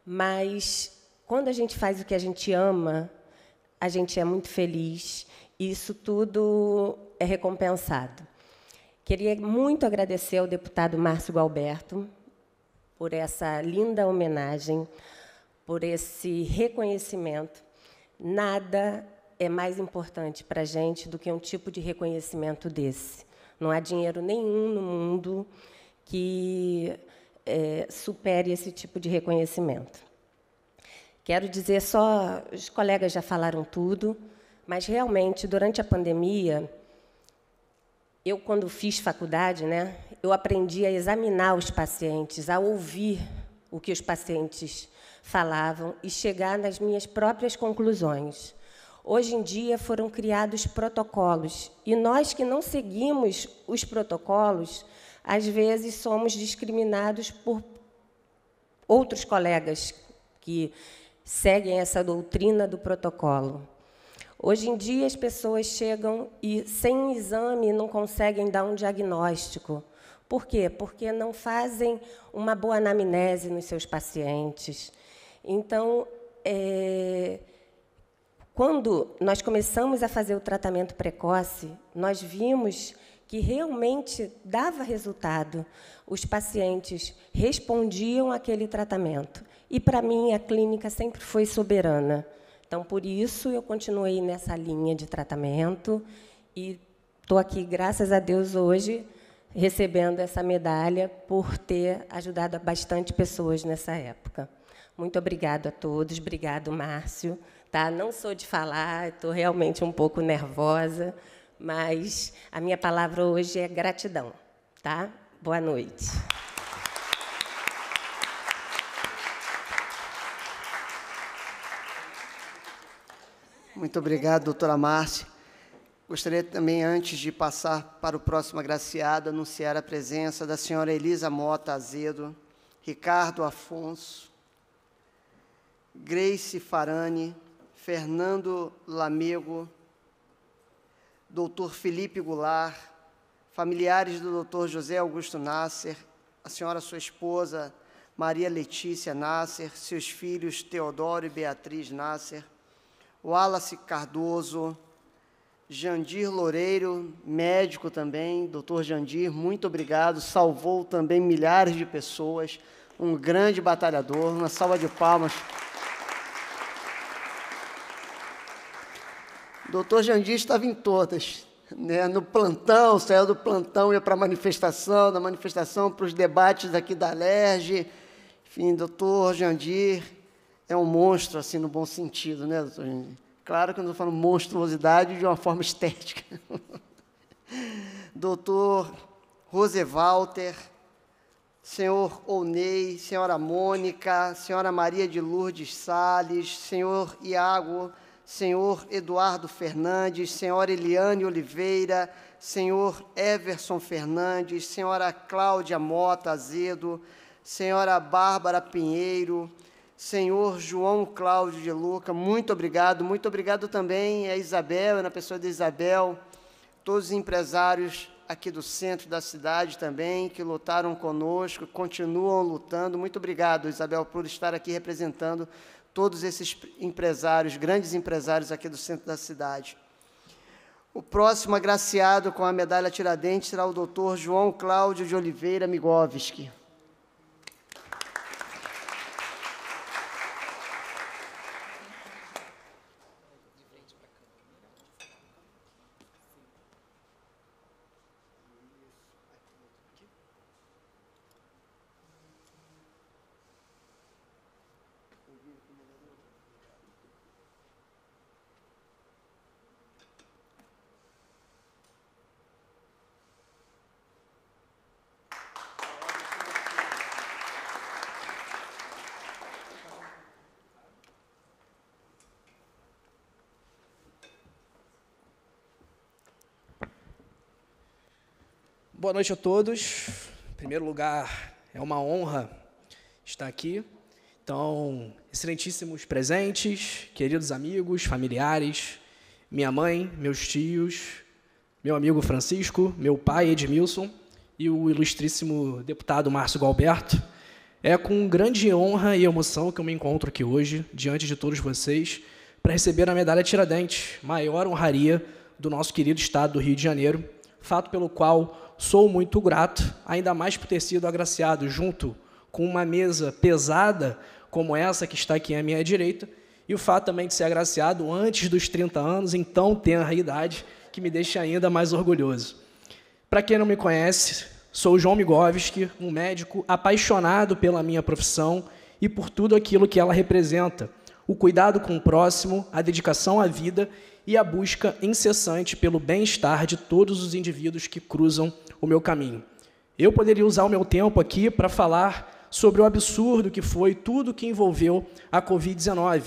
[SPEAKER 5] Mas quando a gente faz o que a gente ama, a gente é muito feliz e isso tudo é recompensado. Queria muito agradecer ao deputado Márcio Galberto por essa linda homenagem, por esse reconhecimento Nada é mais importante para a gente do que um tipo de reconhecimento desse. Não há dinheiro nenhum no mundo que é, supere esse tipo de reconhecimento. Quero dizer só, os colegas já falaram tudo, mas realmente durante a pandemia, eu quando fiz faculdade, né, eu aprendi a examinar os pacientes, a ouvir o que os pacientes falavam e chegar nas minhas próprias conclusões. Hoje em dia foram criados protocolos e nós que não seguimos os protocolos, às vezes somos discriminados por outros colegas que seguem essa doutrina do protocolo. Hoje em dia as pessoas chegam e sem exame não conseguem dar um diagnóstico. Por quê? Porque não fazem uma boa anamnese nos seus pacientes, então, é, quando nós começamos a fazer o tratamento precoce, nós vimos que realmente dava resultado. Os pacientes respondiam àquele tratamento. E, para mim, a clínica sempre foi soberana. Então, por isso, eu continuei nessa linha de tratamento e estou aqui, graças a Deus, hoje, recebendo essa medalha por ter ajudado bastante pessoas nessa época. Muito obrigado a todos, obrigado, Márcio. Tá? Não sou de falar, estou realmente um pouco nervosa, mas a minha palavra hoje é gratidão. Tá? Boa noite.
[SPEAKER 1] Muito obrigado, doutora Márcia. Gostaria também, antes de passar para o próximo agraciado, anunciar a presença da senhora Elisa Mota Azedo, Ricardo Afonso, Grace Farani, Fernando Lamego, doutor Felipe Goulart, familiares do doutor José Augusto Nasser, a senhora sua esposa, Maria Letícia Nasser, seus filhos Teodoro e Beatriz Nasser, Wallace Cardoso, Jandir Loureiro, médico também, doutor Jandir, muito obrigado, salvou também milhares de pessoas, um grande batalhador, uma salva de palmas Doutor Jandir estava em todas, né? no plantão, saiu do plantão, ia para a manifestação, da manifestação para os debates aqui da LERJ. Enfim, doutor Jandir é um monstro, assim, no bom sentido, né, doutor Jandir? Claro que eu estou falando monstruosidade de uma forma estética. doutor Rose Walter, senhor Onei, senhora Mônica, senhora Maria de Lourdes Sales, senhor Iago senhor Eduardo Fernandes, senhora Eliane Oliveira, senhor Everson Fernandes, senhora Cláudia Mota Azedo, senhora Bárbara Pinheiro, senhor João Cláudio de Luca, muito obrigado. Muito obrigado também a Isabel, na pessoa de Isabel, todos os empresários aqui do centro da cidade também, que lutaram conosco, continuam lutando. Muito obrigado, Isabel, por estar aqui representando todos esses empresários, grandes empresários aqui do centro da cidade. O próximo agraciado com a medalha Tiradentes será o doutor João Cláudio de Oliveira Migovski.
[SPEAKER 6] Boa noite a todos. Em primeiro lugar, é uma honra estar aqui. Então, excelentíssimos presentes, queridos amigos, familiares, minha mãe, meus tios, meu amigo Francisco, meu pai Edmilson e o ilustríssimo deputado Márcio Galberto. É com grande honra e emoção que eu me encontro aqui hoje, diante de todos vocês, para receber a medalha Tiradentes, maior honraria do nosso querido estado do Rio de Janeiro, fato pelo qual sou muito grato, ainda mais por ter sido agraciado junto com uma mesa pesada como essa que está aqui à minha direita, e o fato também de ser agraciado antes dos 30 anos, então tenra idade, que me deixa ainda mais orgulhoso. Para quem não me conhece, sou João Migovski, um médico apaixonado pela minha profissão e por tudo aquilo que ela representa: o cuidado com o próximo, a dedicação à vida e a busca incessante pelo bem-estar de todos os indivíduos que cruzam o meu caminho. Eu poderia usar o meu tempo aqui para falar sobre o absurdo que foi tudo que envolveu a Covid-19.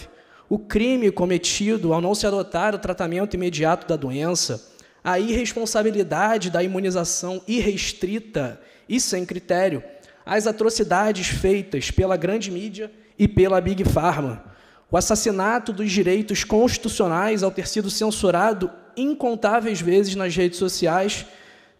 [SPEAKER 6] O crime cometido ao não se adotar o tratamento imediato da doença, a irresponsabilidade da imunização irrestrita e sem critério, as atrocidades feitas pela grande mídia e pela Big Pharma, o assassinato dos direitos constitucionais ao ter sido censurado incontáveis vezes nas redes sociais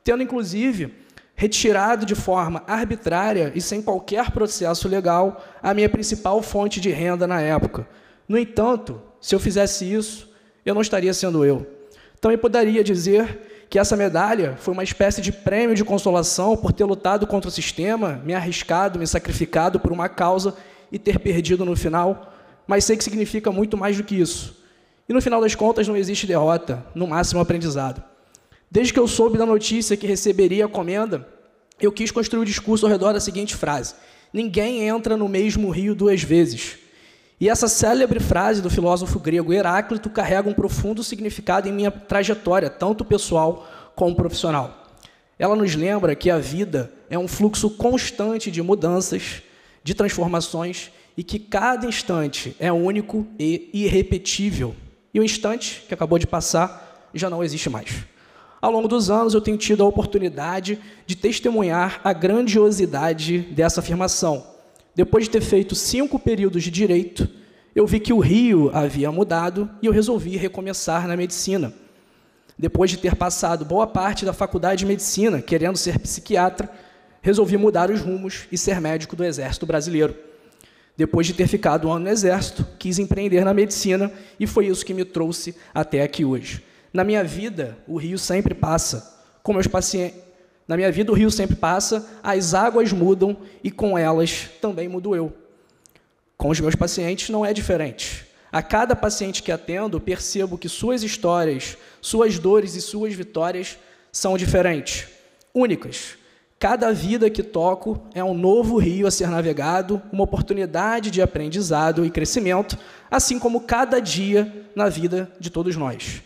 [SPEAKER 6] tendo inclusive retirado de forma arbitrária e sem qualquer processo legal a minha principal fonte de renda na época. No entanto, se eu fizesse isso, eu não estaria sendo eu. Também poderia dizer que essa medalha foi uma espécie de prêmio de consolação por ter lutado contra o sistema, me arriscado, me sacrificado por uma causa e ter perdido no final, mas sei que significa muito mais do que isso. E no final das contas não existe derrota, no máximo aprendizado. Desde que eu soube da notícia que receberia a comenda, eu quis construir o discurso ao redor da seguinte frase: Ninguém entra no mesmo rio duas vezes. E essa célebre frase do filósofo grego Heráclito carrega um profundo significado em minha trajetória, tanto pessoal como profissional. Ela nos lembra que a vida é um fluxo constante de mudanças, de transformações e que cada instante é único e irrepetível. E o instante que acabou de passar já não existe mais. Ao longo dos anos, eu tenho tido a oportunidade de testemunhar a grandiosidade dessa afirmação. Depois de ter feito cinco períodos de direito, eu vi que o Rio havia mudado e eu resolvi recomeçar na medicina. Depois de ter passado boa parte da faculdade de medicina querendo ser psiquiatra, resolvi mudar os rumos e ser médico do Exército Brasileiro. Depois de ter ficado um ano no Exército, quis empreender na medicina e foi isso que me trouxe até aqui hoje. Na minha vida, o rio sempre passa. Com meus pacientes. Na minha vida, o rio sempre passa, as águas mudam e com elas também mudo eu. Com os meus pacientes não é diferente. A cada paciente que atendo, percebo que suas histórias, suas dores e suas vitórias são diferentes, únicas. Cada vida que toco é um novo rio a ser navegado, uma oportunidade de aprendizado e crescimento, assim como cada dia na vida de todos nós.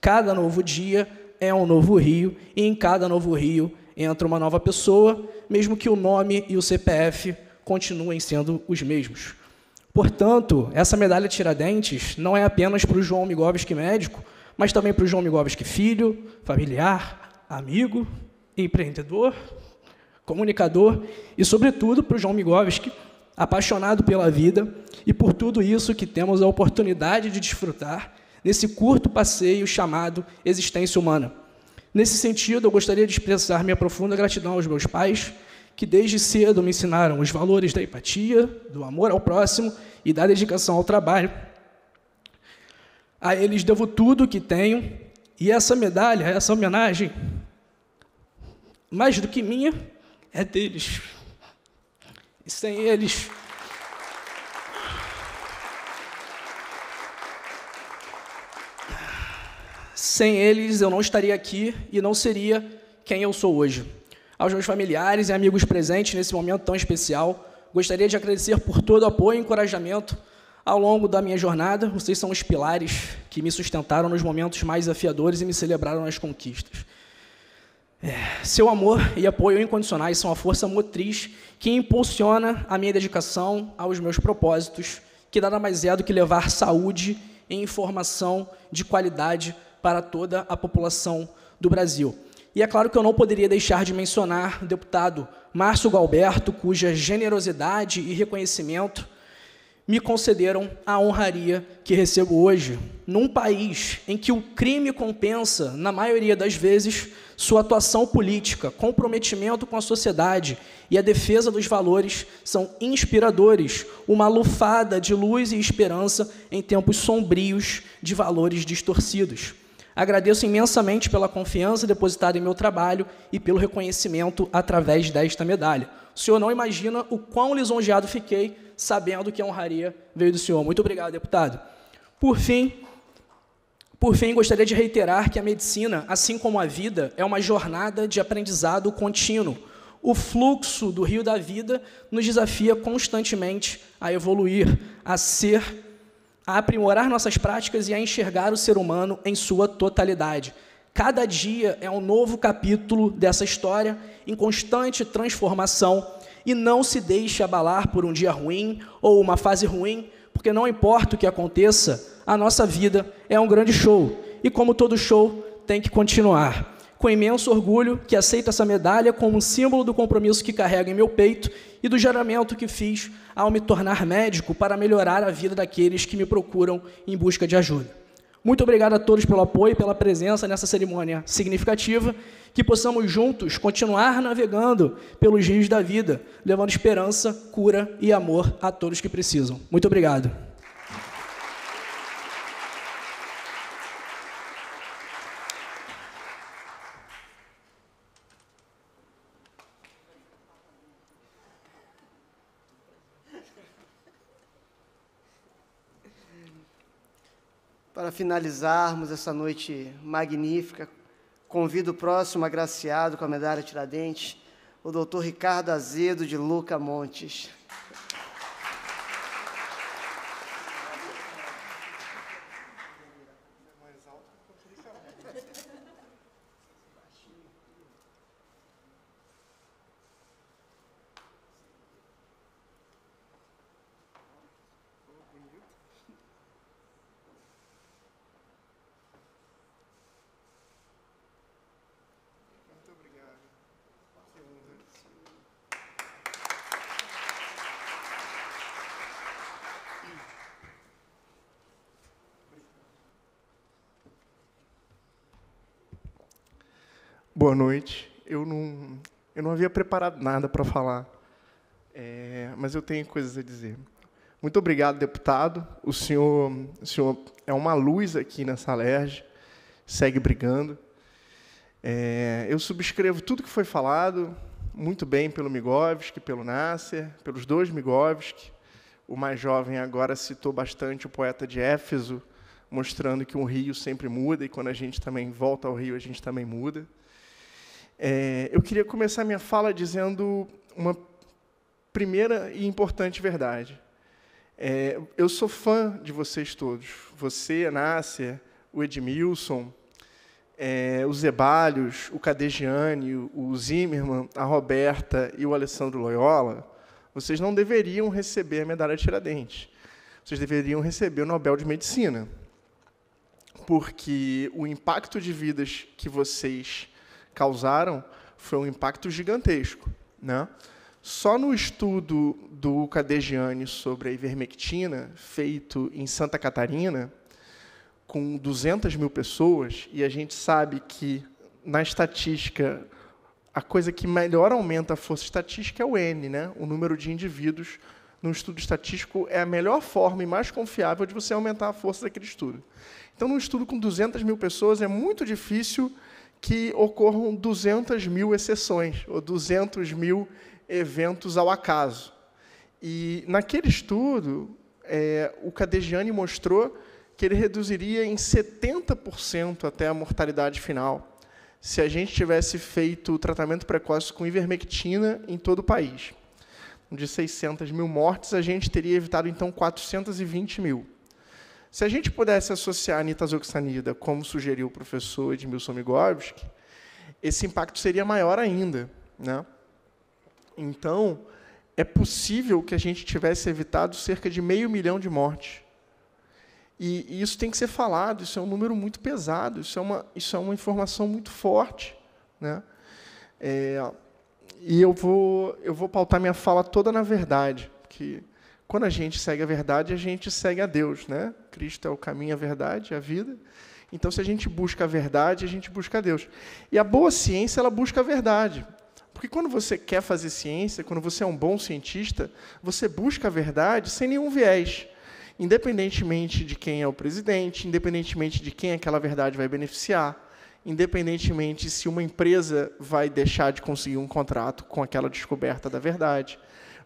[SPEAKER 6] Cada novo dia é um novo rio, e em cada novo rio entra uma nova pessoa, mesmo que o nome e o CPF continuem sendo os mesmos. Portanto, essa medalha Tiradentes não é apenas para o João Migovski médico, mas também para o João Migovski filho, familiar, amigo, empreendedor, comunicador e, sobretudo, para o João Migovski, apaixonado pela vida e por tudo isso que temos a oportunidade de desfrutar nesse curto passeio chamado existência humana. Nesse sentido, eu gostaria de expressar minha profunda gratidão aos meus pais, que desde cedo me ensinaram os valores da empatia, do amor ao próximo e da dedicação ao trabalho. A eles devo tudo o que tenho, e essa medalha, essa homenagem, mais do que minha, é deles. E sem eles. Sem eles, eu não estaria aqui e não seria quem eu sou hoje. Aos meus familiares e amigos presentes nesse momento tão especial, gostaria de agradecer por todo o apoio e encorajamento ao longo da minha jornada. Vocês são os pilares que me sustentaram nos momentos mais desafiadores e me celebraram nas conquistas. É, seu amor e apoio incondicionais são a força motriz que impulsiona a minha dedicação aos meus propósitos, que nada mais é do que levar saúde e informação de qualidade para toda a população do Brasil. E é claro que eu não poderia deixar de mencionar o deputado Márcio Galberto, cuja generosidade e reconhecimento me concederam a honraria que recebo hoje, num país em que o crime compensa, na maioria das vezes, sua atuação política, comprometimento com a sociedade e a defesa dos valores são inspiradores, uma lufada de luz e esperança em tempos sombrios de valores distorcidos. Agradeço imensamente pela confiança depositada em meu trabalho e pelo reconhecimento através desta medalha. O senhor não imagina o quão lisonjeado fiquei sabendo que a honraria veio do senhor. Muito obrigado, deputado. Por fim, por fim, gostaria de reiterar que a medicina, assim como a vida, é uma jornada de aprendizado contínuo. O fluxo do rio da vida nos desafia constantemente a evoluir, a ser a aprimorar nossas práticas e a enxergar o ser humano em sua totalidade. Cada dia é um novo capítulo dessa história em constante transformação e não se deixe abalar por um dia ruim ou uma fase ruim, porque não importa o que aconteça, a nossa vida é um grande show e, como todo show, tem que continuar com imenso orgulho que aceito essa medalha como um símbolo do compromisso que carrego em meu peito e do geramento que fiz ao me tornar médico para melhorar a vida daqueles que me procuram em busca de ajuda. Muito obrigado a todos pelo apoio e pela presença nessa cerimônia significativa, que possamos juntos continuar navegando pelos rios da vida, levando esperança, cura e amor a todos que precisam. Muito obrigado.
[SPEAKER 1] Para finalizarmos essa noite magnífica, convido o próximo agraciado com a medalha Tiradentes, o doutor Ricardo Azedo de Luca Montes.
[SPEAKER 7] boa noite. Eu não, eu não havia preparado nada para falar, é, mas eu tenho coisas a dizer. Muito obrigado, deputado. O senhor, o senhor é uma luz aqui nessa alerj, segue brigando. É, eu subscrevo tudo que foi falado, muito bem pelo Migovski, pelo Nasser, pelos dois Migovski. O mais jovem agora citou bastante o poeta de Éfeso, mostrando que um rio sempre muda e quando a gente também volta ao rio, a gente também muda. É, eu queria começar minha fala dizendo uma primeira e importante verdade. É, eu sou fã de vocês todos. Você, Nácia, o Edmilson, é, o Zebalhos, o Cadegiani, o Zimmermann, a Roberta e o Alessandro Loyola, vocês não deveriam receber a medalha Tiradentes. Vocês deveriam receber o Nobel de Medicina. Porque o impacto de vidas que vocês causaram foi um impacto gigantesco. Né? Só no estudo do Cadegiani sobre a ivermectina, feito em Santa Catarina, com 200 mil pessoas, e a gente sabe que, na estatística, a coisa que melhor aumenta a força estatística é o N, né? o número de indivíduos num estudo estatístico é a melhor forma e mais confiável de você aumentar a força daquele estudo. Então, num estudo com 200 mil pessoas, é muito difícil que ocorram 200 mil exceções, ou 200 mil eventos ao acaso. E, naquele estudo, é, o Cadegiani mostrou que ele reduziria em 70% até a mortalidade final, se a gente tivesse feito o tratamento precoce com ivermectina em todo o país. De 600 mil mortes, a gente teria evitado, então, 420 mil. Se a gente pudesse associar a nitazoxanida, como sugeriu o professor Edmilson Migowski, esse impacto seria maior ainda. Né? Então, é possível que a gente tivesse evitado cerca de meio milhão de mortes. E, e isso tem que ser falado, isso é um número muito pesado, isso é uma, isso é uma informação muito forte. Né? É, e eu vou, eu vou pautar minha fala toda na verdade, porque quando a gente segue a verdade, a gente segue a Deus, né? Cristo é o caminho, a verdade, a vida. Então, se a gente busca a verdade, a gente busca a Deus. E a boa ciência, ela busca a verdade. Porque quando você quer fazer ciência, quando você é um bom cientista, você busca a verdade sem nenhum viés. Independentemente de quem é o presidente, independentemente de quem aquela verdade vai beneficiar, independentemente se uma empresa vai deixar de conseguir um contrato com aquela descoberta da verdade,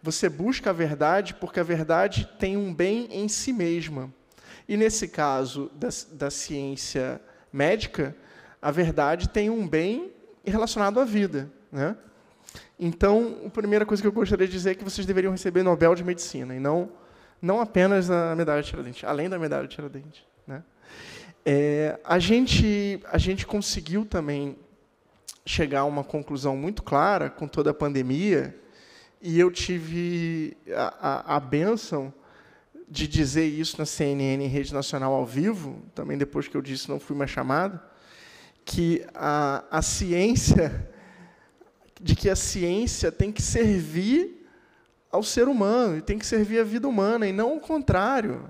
[SPEAKER 7] você busca a verdade porque a verdade tem um bem em si mesma. E nesse caso da, da ciência médica, a verdade tem um bem relacionado à vida. Né? Então, a primeira coisa que eu gostaria de dizer é que vocês deveriam receber Nobel de Medicina, e não, não apenas a medalha de Tiradentes, além da medalha de Tiradentes. Né? É, a, gente, a gente conseguiu também chegar a uma conclusão muito clara com toda a pandemia, e eu tive a, a, a benção de dizer isso na CNN, Rede Nacional ao vivo, também depois que eu disse não fui mais chamado, que a, a ciência, de que a ciência tem que servir ao ser humano, e tem que servir à vida humana, e não o contrário.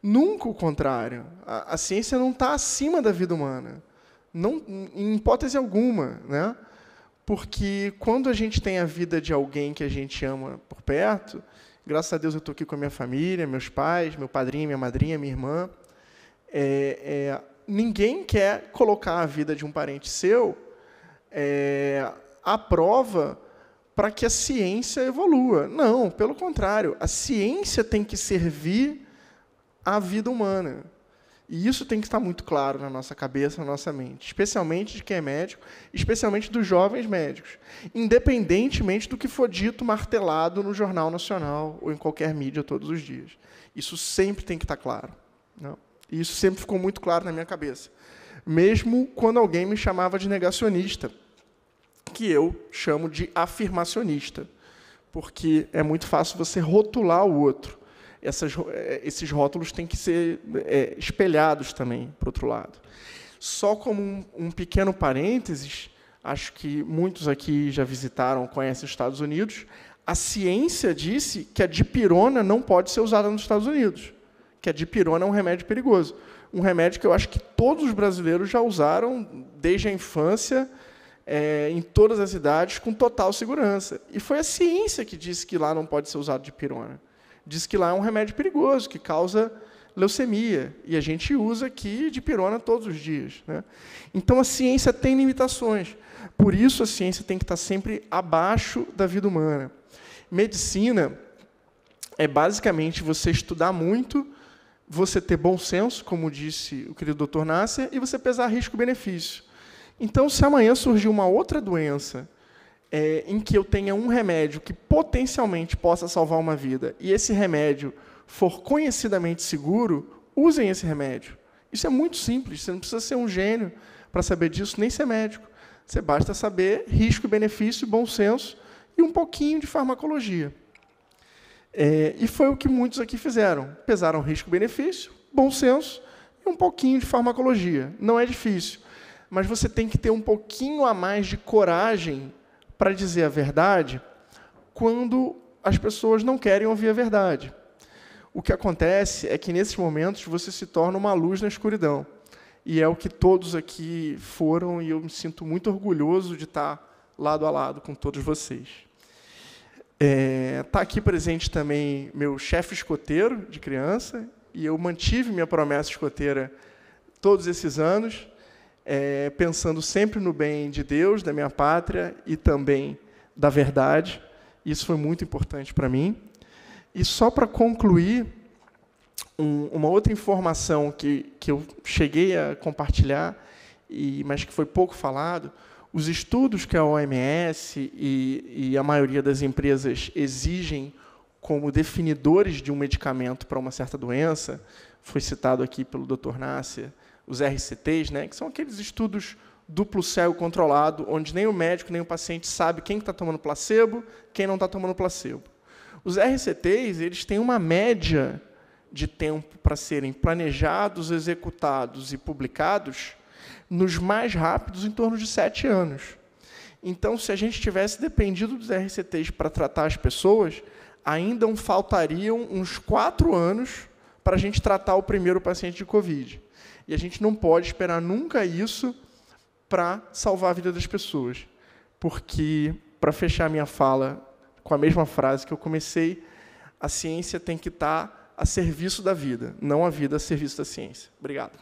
[SPEAKER 7] Nunca o contrário. A, a ciência não está acima da vida humana, não, em hipótese alguma. Né? porque quando a gente tem a vida de alguém que a gente ama por perto, graças a Deus eu estou aqui com a minha família, meus pais, meu padrinho, minha madrinha, minha irmã. É, é, ninguém quer colocar a vida de um parente seu é, à prova para que a ciência evolua. Não, pelo contrário, a ciência tem que servir à vida humana. E isso tem que estar muito claro na nossa cabeça, na nossa mente, especialmente de quem é médico, especialmente dos jovens médicos, independentemente do que for dito martelado no Jornal Nacional ou em qualquer mídia todos os dias. Isso sempre tem que estar claro. Né? E isso sempre ficou muito claro na minha cabeça. Mesmo quando alguém me chamava de negacionista, que eu chamo de afirmacionista, porque é muito fácil você rotular o outro essas, eh, esses rótulos têm que ser é, espelhados também para outro lado. Só como um, um, pequeno parênteses, acho que muitos aqui já visitaram, conhecem os Estados Unidos. A ciência disse que a dipirona não pode ser usada nos Estados Unidos, que a dipirona é um remédio perigoso. Um remédio que eu acho que todos os brasileiros já usaram desde a infância, é, em todas as idades, com total segurança. E foi a ciência que disse que lá não pode ser usado dipirona diz que lá é um remédio perigoso, que causa leucemia. E a gente usa aqui de pirona todos os dias. Né? Então a ciência tem limitações. Por isso a ciência tem que estar sempre abaixo da vida humana. Medicina é basicamente você estudar muito, você ter bom senso, como disse o querido doutor Nasser, e você pesar risco-benefício. Então, se amanhã surgir uma outra doença é, em que eu tenha um remédio que potencialmente possa salvar uma vida e esse remédio for conhecidamente seguro, usem esse remédio. Isso é muito simples, você não precisa ser um gênio para saber disso, nem ser médico. Você basta saber risco e benefício, bom senso e um pouquinho de farmacologia. É, e foi o que muitos aqui fizeram: pesaram risco-benefício, bom senso e um pouquinho de farmacologia. Não é difícil, mas você tem que ter um pouquinho a mais de coragem para dizer a verdade quando as pessoas não querem ouvir a verdade. O que acontece é que nesses momentos você se torna uma luz na escuridão. E é o que todos aqui foram, e eu me sinto muito orgulhoso de estar lado a lado com todos vocês. Está é, tá aqui presente também meu chefe escoteiro de criança, e eu mantive minha promessa escoteira todos esses anos é, pensando sempre no bem de Deus, da minha pátria e também da verdade. Isso foi muito importante para mim. E só para concluir, um, uma outra informação que, que eu cheguei a compartilhar, e, mas que foi pouco falado, os estudos que a OMS e, e a maioria das empresas exigem como definidores de um medicamento para uma certa doença, foi citado aqui pelo Dr. Nasser, os RCTs, né, que são aqueles estudos duplo cego controlado, onde nem o médico nem o paciente sabe quem está tomando placebo, quem não está tomando placebo. Os RCTs eles têm uma média de tempo para serem planejados, executados e publicados nos mais rápidos em torno de sete anos. Então, se a gente tivesse dependido dos RCTs para tratar as pessoas, ainda faltariam uns quatro anos para a gente tratar o primeiro paciente de Covid. E a gente não pode esperar nunca isso para salvar a vida das pessoas. Porque, para fechar minha fala com a mesma frase que eu comecei, a ciência tem que estar tá a serviço da vida, não a vida a serviço da ciência. Obrigado.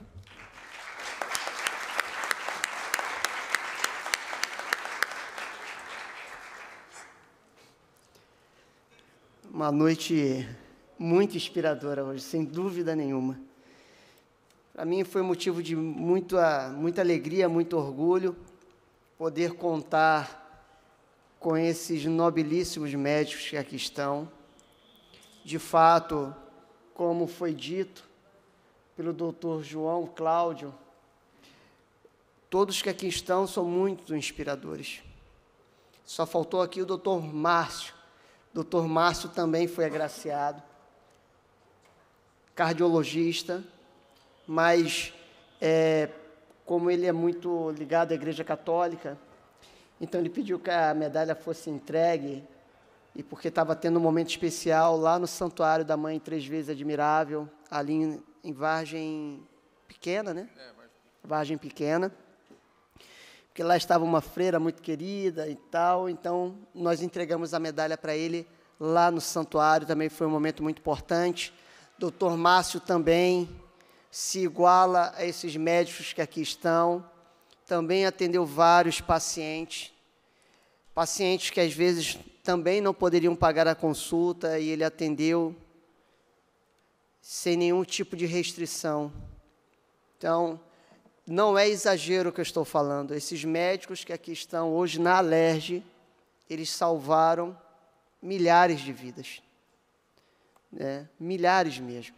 [SPEAKER 1] Uma noite muito inspiradora hoje, sem dúvida nenhuma. Para mim foi motivo de muita, muita alegria, muito orgulho poder contar com esses nobilíssimos médicos que aqui estão. De fato, como foi dito pelo doutor João Cláudio, todos que aqui estão são muito inspiradores. Só faltou aqui o doutor Márcio. Doutor Márcio também foi agraciado. Cardiologista, mas é, como ele é muito ligado à Igreja Católica, então ele pediu que a medalha fosse entregue, e porque estava tendo um momento especial lá no Santuário da Mãe Três Vezes Admirável, ali em, em Vargem Pequena, né? É, Vargem Pequena. Porque lá estava uma freira muito querida e tal, então nós entregamos a medalha para ele lá no santuário, também foi um momento muito importante. Doutor Márcio também, se iguala a esses médicos que aqui estão. Também atendeu vários pacientes, pacientes que às vezes também não poderiam pagar a consulta e ele atendeu sem nenhum tipo de restrição. Então, não é exagero o que eu estou falando. Esses médicos que aqui estão hoje na Alerge, eles salvaram milhares de vidas. Né? Milhares mesmo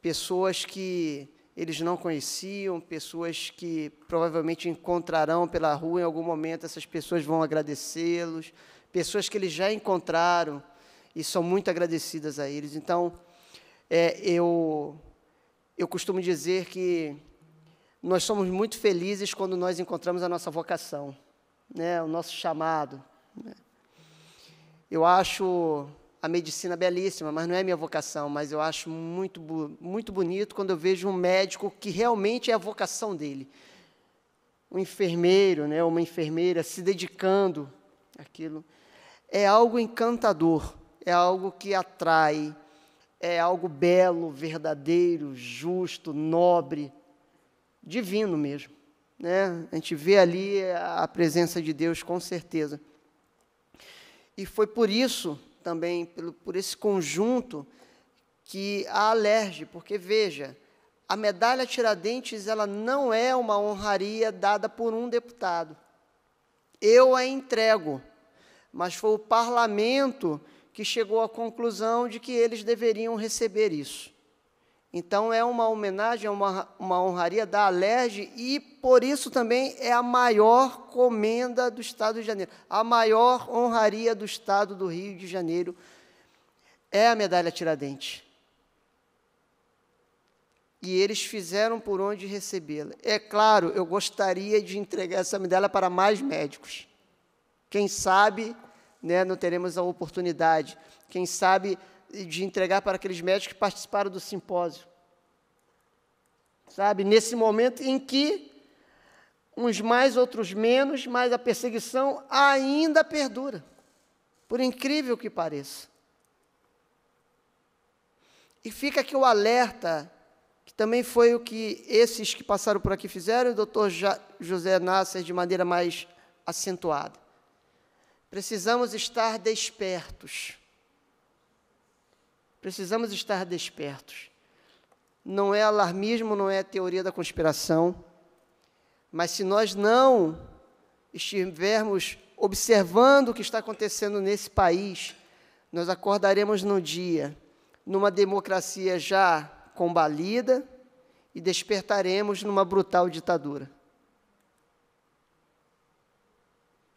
[SPEAKER 1] pessoas que eles não conheciam, pessoas que provavelmente encontrarão pela rua em algum momento, essas pessoas vão agradecê-los, pessoas que eles já encontraram e são muito agradecidas a eles. Então, é, eu, eu costumo dizer que nós somos muito felizes quando nós encontramos a nossa vocação, né, o nosso chamado. Né. Eu acho a medicina é belíssima, mas não é minha vocação, mas eu acho muito, muito bonito quando eu vejo um médico que realmente é a vocação dele. Um enfermeiro, né, uma enfermeira se dedicando àquilo. É algo encantador, é algo que atrai, é algo belo, verdadeiro, justo, nobre, divino mesmo. Né? A gente vê ali a presença de Deus com certeza. E foi por isso também pelo, por esse conjunto que a alerge, porque veja, a medalha Tiradentes ela não é uma honraria dada por um deputado. Eu a entrego, mas foi o parlamento que chegou à conclusão de que eles deveriam receber isso. Então é uma homenagem, é uma, uma honraria da Alerj e por isso também é a maior comenda do Estado de Janeiro, a maior honraria do Estado do Rio de Janeiro é a medalha Tiradentes. E eles fizeram por onde recebê-la. É claro, eu gostaria de entregar essa medalha para mais médicos. Quem sabe né, não teremos a oportunidade. Quem sabe de entregar para aqueles médicos que participaram do simpósio sabe? Nesse momento em que uns mais, outros menos, mas a perseguição ainda perdura, por incrível que pareça. E fica aqui o alerta, que também foi o que esses que passaram por aqui fizeram, e o doutor José Nasser de maneira mais acentuada. Precisamos estar despertos. Precisamos estar despertos. Não é alarmismo, não é teoria da conspiração mas se nós não estivermos observando o que está acontecendo nesse país, nós acordaremos no dia numa democracia já combalida e despertaremos numa brutal ditadura.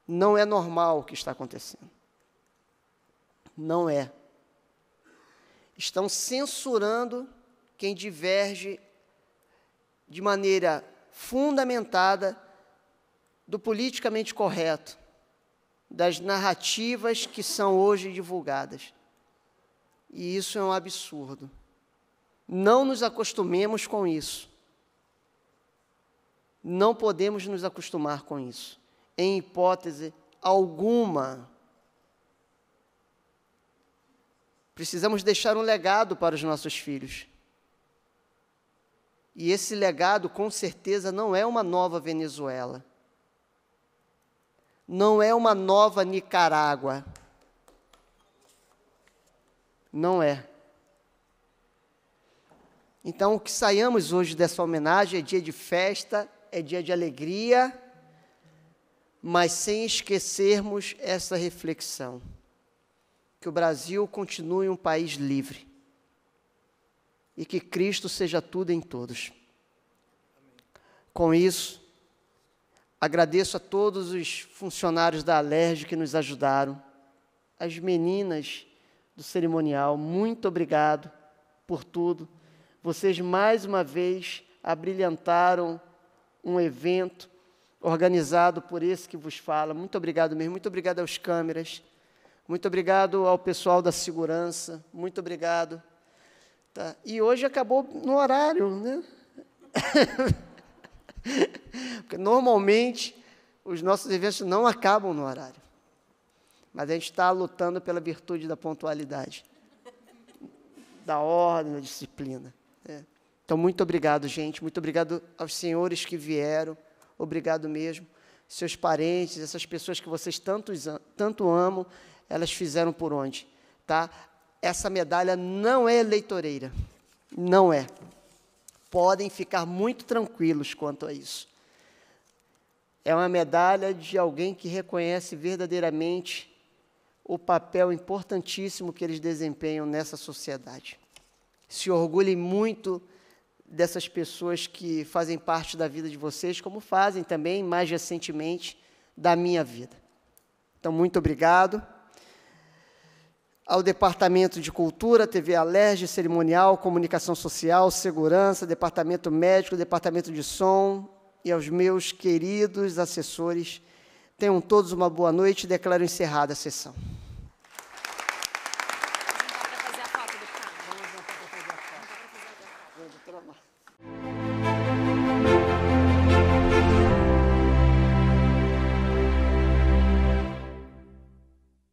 [SPEAKER 1] Não é normal o que está acontecendo. Não é. Estão censurando quem diverge de maneira fundamentada do politicamente correto, das narrativas que são hoje divulgadas. E isso é um absurdo. Não nos acostumemos com isso. Não podemos nos acostumar com isso, em hipótese alguma. Precisamos deixar um legado para os nossos filhos. E esse legado, com certeza, não é uma nova Venezuela. Não é uma nova Nicarágua. Não é. Então, que saiamos hoje dessa homenagem é dia de festa, é dia de alegria, mas sem esquecermos essa reflexão: que o Brasil continue um país livre e que Cristo seja tudo em todos. Com isso, agradeço a todos os funcionários da Alerj que nos ajudaram, as meninas do cerimonial, muito obrigado por tudo. Vocês mais uma vez abrilhantaram um evento organizado por esse que vos fala. Muito obrigado mesmo, muito obrigado aos câmeras, muito obrigado ao pessoal da segurança, muito obrigado Tá. E hoje acabou no horário, né? Porque normalmente os nossos eventos não acabam no horário. Mas a gente está lutando pela virtude da pontualidade, da ordem, da disciplina. Né? Então, muito obrigado, gente. Muito obrigado aos senhores que vieram. Obrigado mesmo. Seus parentes, essas pessoas que vocês tanto tanto amam, elas fizeram por onde? Tá? essa medalha não é eleitoreira. Não é. Podem ficar muito tranquilos quanto a isso. É uma medalha de alguém que reconhece verdadeiramente o papel importantíssimo que eles desempenham nessa sociedade. Se orgulhem muito dessas pessoas que fazem parte da vida de vocês, como fazem também, mais recentemente, da minha vida. Então, muito obrigado ao Departamento de Cultura, TV Alerge, Cerimonial, Comunicação Social, Segurança, Departamento Médico, Departamento de Som e aos meus queridos assessores. Tenham todos uma boa noite e declaro encerrada a sessão.